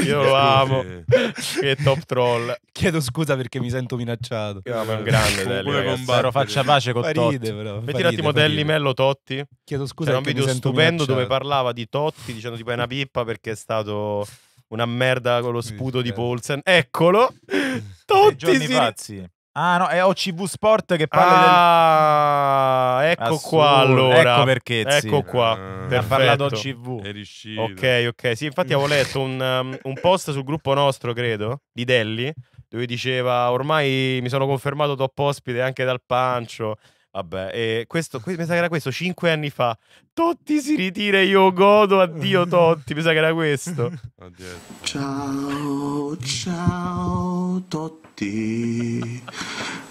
Io lo amo. Che top troll. Chiedo scusa perché mi sento minacciato. No, ma è un grande Delli. Però faccia pace con faride, Totti. Però, Metti un attimo Delli Mello Totti. Chiedo scusa C'era un video stupendo minacciato. dove parlava di Totti dicendo tipo è una pippa perché è stato una merda con lo sputo di eh. Paulsen. Eccolo. Tutti i pazzi. Ah no, è OCV Sport che parla ah, del... ecco Assurdo. qua allora. Ecco perché, sì. Ecco qua, ah, perfetto. Ha parlato OCV. È riuscito. Ok, ok. Sì, infatti avevo letto un, um, un post sul gruppo nostro, credo, di Delli, dove diceva ormai mi sono confermato top ospite anche dal Pancio Vabbè, e questo, mi sa che era questo, cinque anni fa. Totti si ritira, io godo, addio Totti, mi sa che era questo. Oddio. Ciao, ciao Totti,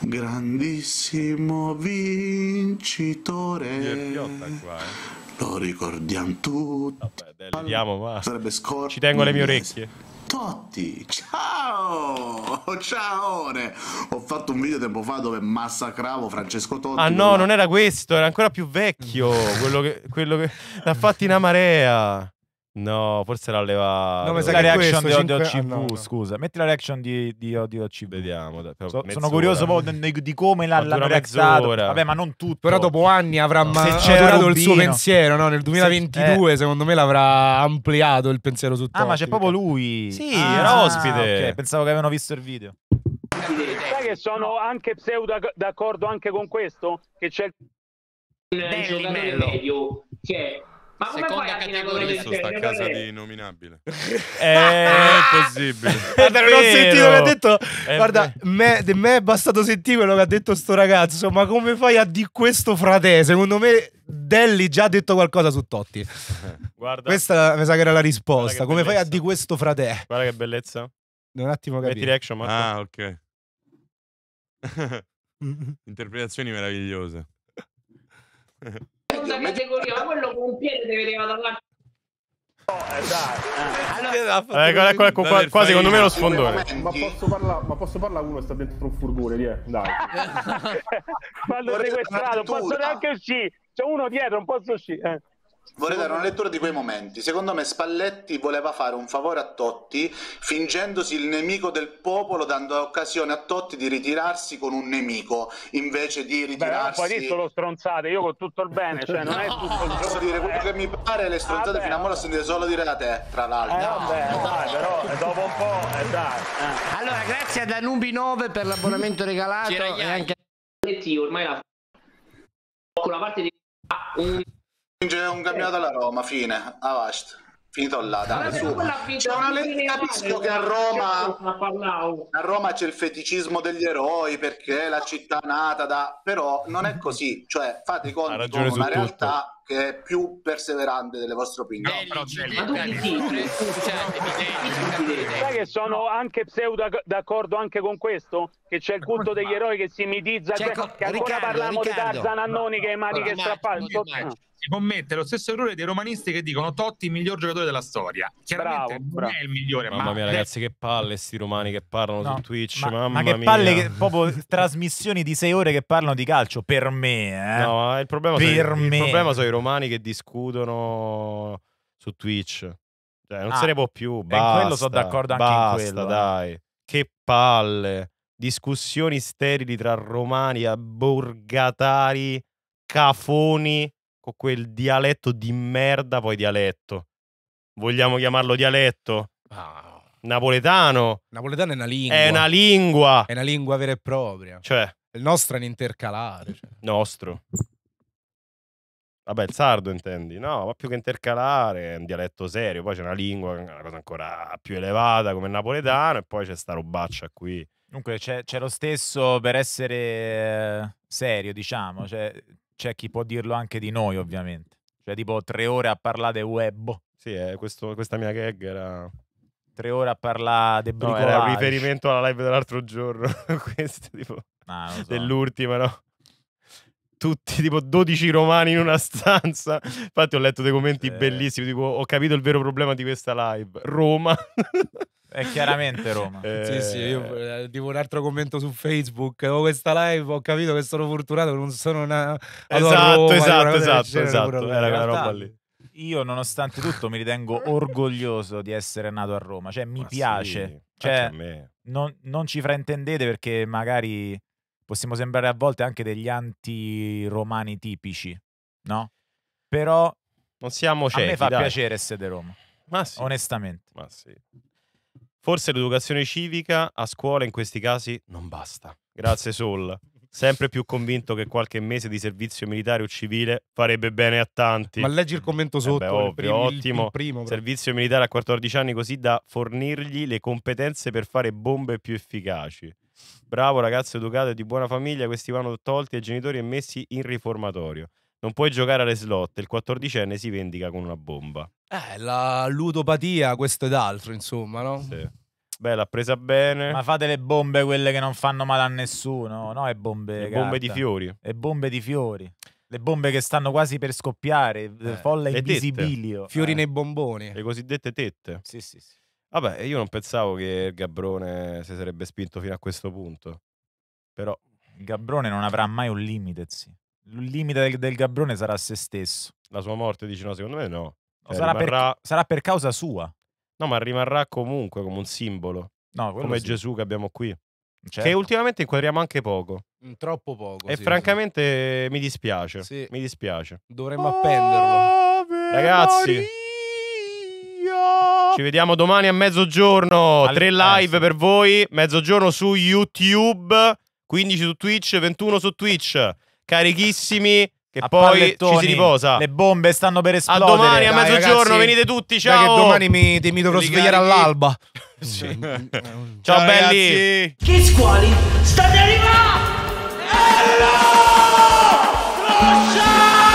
grandissimo vincitore. Eh. Lo ricordiamo tutti. Vabbè, dai, vediamo, ma... Ci tengo le mie orecchie. Totti, ciao! Ciao! Ho fatto un video tempo fa dove massacravo Francesco Totti. Ah no, non era questo, era ancora più vecchio, quello che, quello che l'ha fatti in marea. No, forse la leva. No, la reaction questo, di Odio 5... CV. Ah, no, scusa, metti la reaction di, di Odio CV. Vediamo. Da, so, sono curioso di, come la, l'hanno realizzato. Vabbè, ma non tutto. Però dopo anni avrà no. maturato il suo pensiero. No? Nel 2022, se, eh. secondo me, l'avrà ampliato il pensiero su tutto. Ah, ma c'è proprio lui. Sì, ah, era ah, ospite. Okay. Pensavo che avevano visto il video. Sai che sono anche pseudo d'accordo anche con questo? Che c'è il, il giocatore medio che ma Seconda categoria. Sto sta a casa di innominabile. Eh, è possibile. Guarda, non ho sentito che ha detto. È guarda, me, de me è bastato sentire quello che ha detto sto ragazzo. Ma come fai a di questo frate? Secondo me Delli già ha detto qualcosa su Totti. Guarda. Questa mi sa che era la risposta. Come bellezza. fai a di questo frate? Guarda che bellezza. Un attimo capito Metti reaction, Marco. Ah, ok. Interpretazioni meravigliose una categoria, ma quello con un piede deve arrivare dall'altro. Allora, ecco, ecco, ecco, qua, qua secondo me è lo sfondone. Ma posso parlare, ma posso parlare uno sta dentro un furgone, yeah, dai. Quando sequestrato, non posso neanche uscire. C'è uno dietro, non posso uscire. Eh. Vorrei dare una lettura di quei momenti. Secondo me Spalletti voleva fare un favore a Totti fingendosi il nemico del popolo, dando occasione a Totti di ritirarsi con un nemico invece di ritirarsi. Beh, poi detto lo stronzate, io con tutto il bene, cioè non no, è tutto il Posso dire quello eh. che mi pare, le stronzate vabbè, fino a ora sentite solo dire da te, tra l'altro. Eh, vabbè, dai, però eh, dopo un po' eh, dai. Eh. Allora, grazie a Danubi 9 per l'abbonamento regalato e anche ormai la con la parte di ah, un vince un campionato alla Roma, fine, avast. Finito là, dai, su. C'è una leggenda capisco che a eh, Roma, a Roma c'è il feticismo degli eroi perché è la città nata da... però non è così, cioè fate conto una realtà che è più perseverante delle vostre opinioni. No, certo, Sai che sono anche pseudo d'accordo anche con questo? Che c'è il culto degli eroi che si mitizza, cioè, che ancora parliamo di Tarzan Annoni che è maniche strappate. Totti commette lo stesso errore dei romanisti che dicono Totti il miglior giocatore della storia. Chiaramente bravo, bravo. è il migliore. Mamma ma... mia, ragazzi, che palle sti romani che parlano no, su Twitch. Ma, mamma ma che palle, che, proprio trasmissioni di sei ore che parlano di calcio. Per me, eh. no, il problema, per sono, me. il problema sono i romani che discutono su Twitch. Cioè, non ah, se ne ah. può più. Basta, quello sono d'accordo anche basta, in quello. Dai, eh. che palle. Discussioni sterili tra romani, borgatari, cafoni con quel dialetto di merda, poi dialetto. Vogliamo chiamarlo dialetto? Ah. Napoletano. Napoletano è una lingua. È una lingua. È una lingua vera e propria. Cioè. Il nostro è un intercalare. Cioè. Nostro. Vabbè, il sardo intendi? No, ma più che intercalare è un dialetto serio. Poi c'è una lingua, una cosa ancora più elevata come il napoletano, e poi c'è sta robaccia qui. Comunque c'è, lo stesso per essere eh, serio, diciamo. Cioè, c'è chi può dirlo anche di noi, ovviamente. Cioè, tipo tre ore a parlare del web. Sì, eh, questo, questa mia gag era... Tre ore a parlare del bricolage. No, era un riferimento alla live dell'altro giorno. questo, tipo... Ah, so. Dell'ultima, no? tutti tipo 12 romani in una stanza. Infatti ho letto dei commenti sì. bellissimi, tipo ho capito il vero problema di questa live. Roma. È chiaramente Roma. Eh... Sì, sì, io eh, tipo un altro commento su Facebook. Ho oh, questa live, ho capito che sono fortunato, non sono una... Allora, esatto, Roma, esatto, cioè, esatto, esatto. Era quella roba lì io nonostante tutto mi ritengo orgoglioso di essere nato a Roma, cioè mi Ma piace, sì, cioè, non, non, ci fraintendete perché magari possiamo sembrare a volte anche degli anti-romani tipici, no? Però non siamo ciechi, a me fa dai. piacere essere di Roma, Ma sì. onestamente. Ma sì. Forse l'educazione civica a scuola in questi casi non basta. Grazie Sol. Sempre più convinto che qualche mese di servizio militare o civile farebbe bene a tanti. Ma leggi il commento sotto. Eh beh, ovvio, primi, ottimo. Il primo, servizio militare a 14 anni così da fornirgli le competenze per fare bombe più efficaci. Bravo ragazzo educato e di buona famiglia, questi vanno tolti ai genitori e messi in riformatorio. Non puoi giocare alle slot. Il 14enne si vendica con una bomba. Eh, la ludopatia, questo ed altro, insomma, no? Sì. Beh, l'ha presa bene. Ma fate le bombe quelle che non fanno male a nessuno, no? E bombe, le bombe di fiori. E bombe di fiori. Le bombe che stanno quasi per scoppiare, eh, eh folla invisibilio. Fiori eh. nei bomboni. Le cosiddette tette. Sì, sì, sì. Vabbè, io non pensavo che il Gabrone si sarebbe spinto fino a questo punto. Però... Il Gabrone non avrà mai un limite, sì il limite del, del Gabrone sarà se stesso. La sua morte, dici no, secondo me no. eh, sarà, rimarrà... per, sarà, per, causa sua. No, ma rimarrà comunque come un simbolo. No, come sì. Gesù che abbiamo qui. Certo. Che ultimamente inquadriamo anche poco. Mm, troppo poco. E sì, francamente sì. mi dispiace. Mi dispiace. Dovremmo appenderlo. Ave Ragazzi. Maria. Ci vediamo domani a mezzogiorno. Alle... Tre eh, live eh, per voi. Mezzogiorno su YouTube. 15 su Twitch, 21 su Twitch carichissimi. Che a poi ci si riposa. Le bombe stanno per esplodere. A domani a Dai, mezzogiorno, ragazzi, venite tutti. Ciao. Che domani mi, mi dovrò svegliare all'alba. sì. ciao, ciao belli. Che squali state arrivando? Ello! Crociato!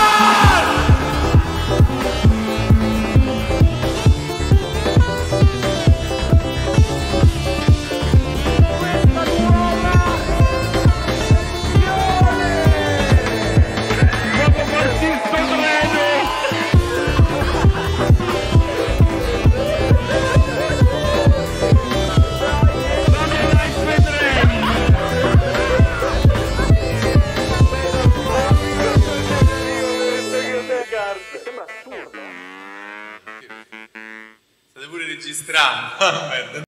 registrando.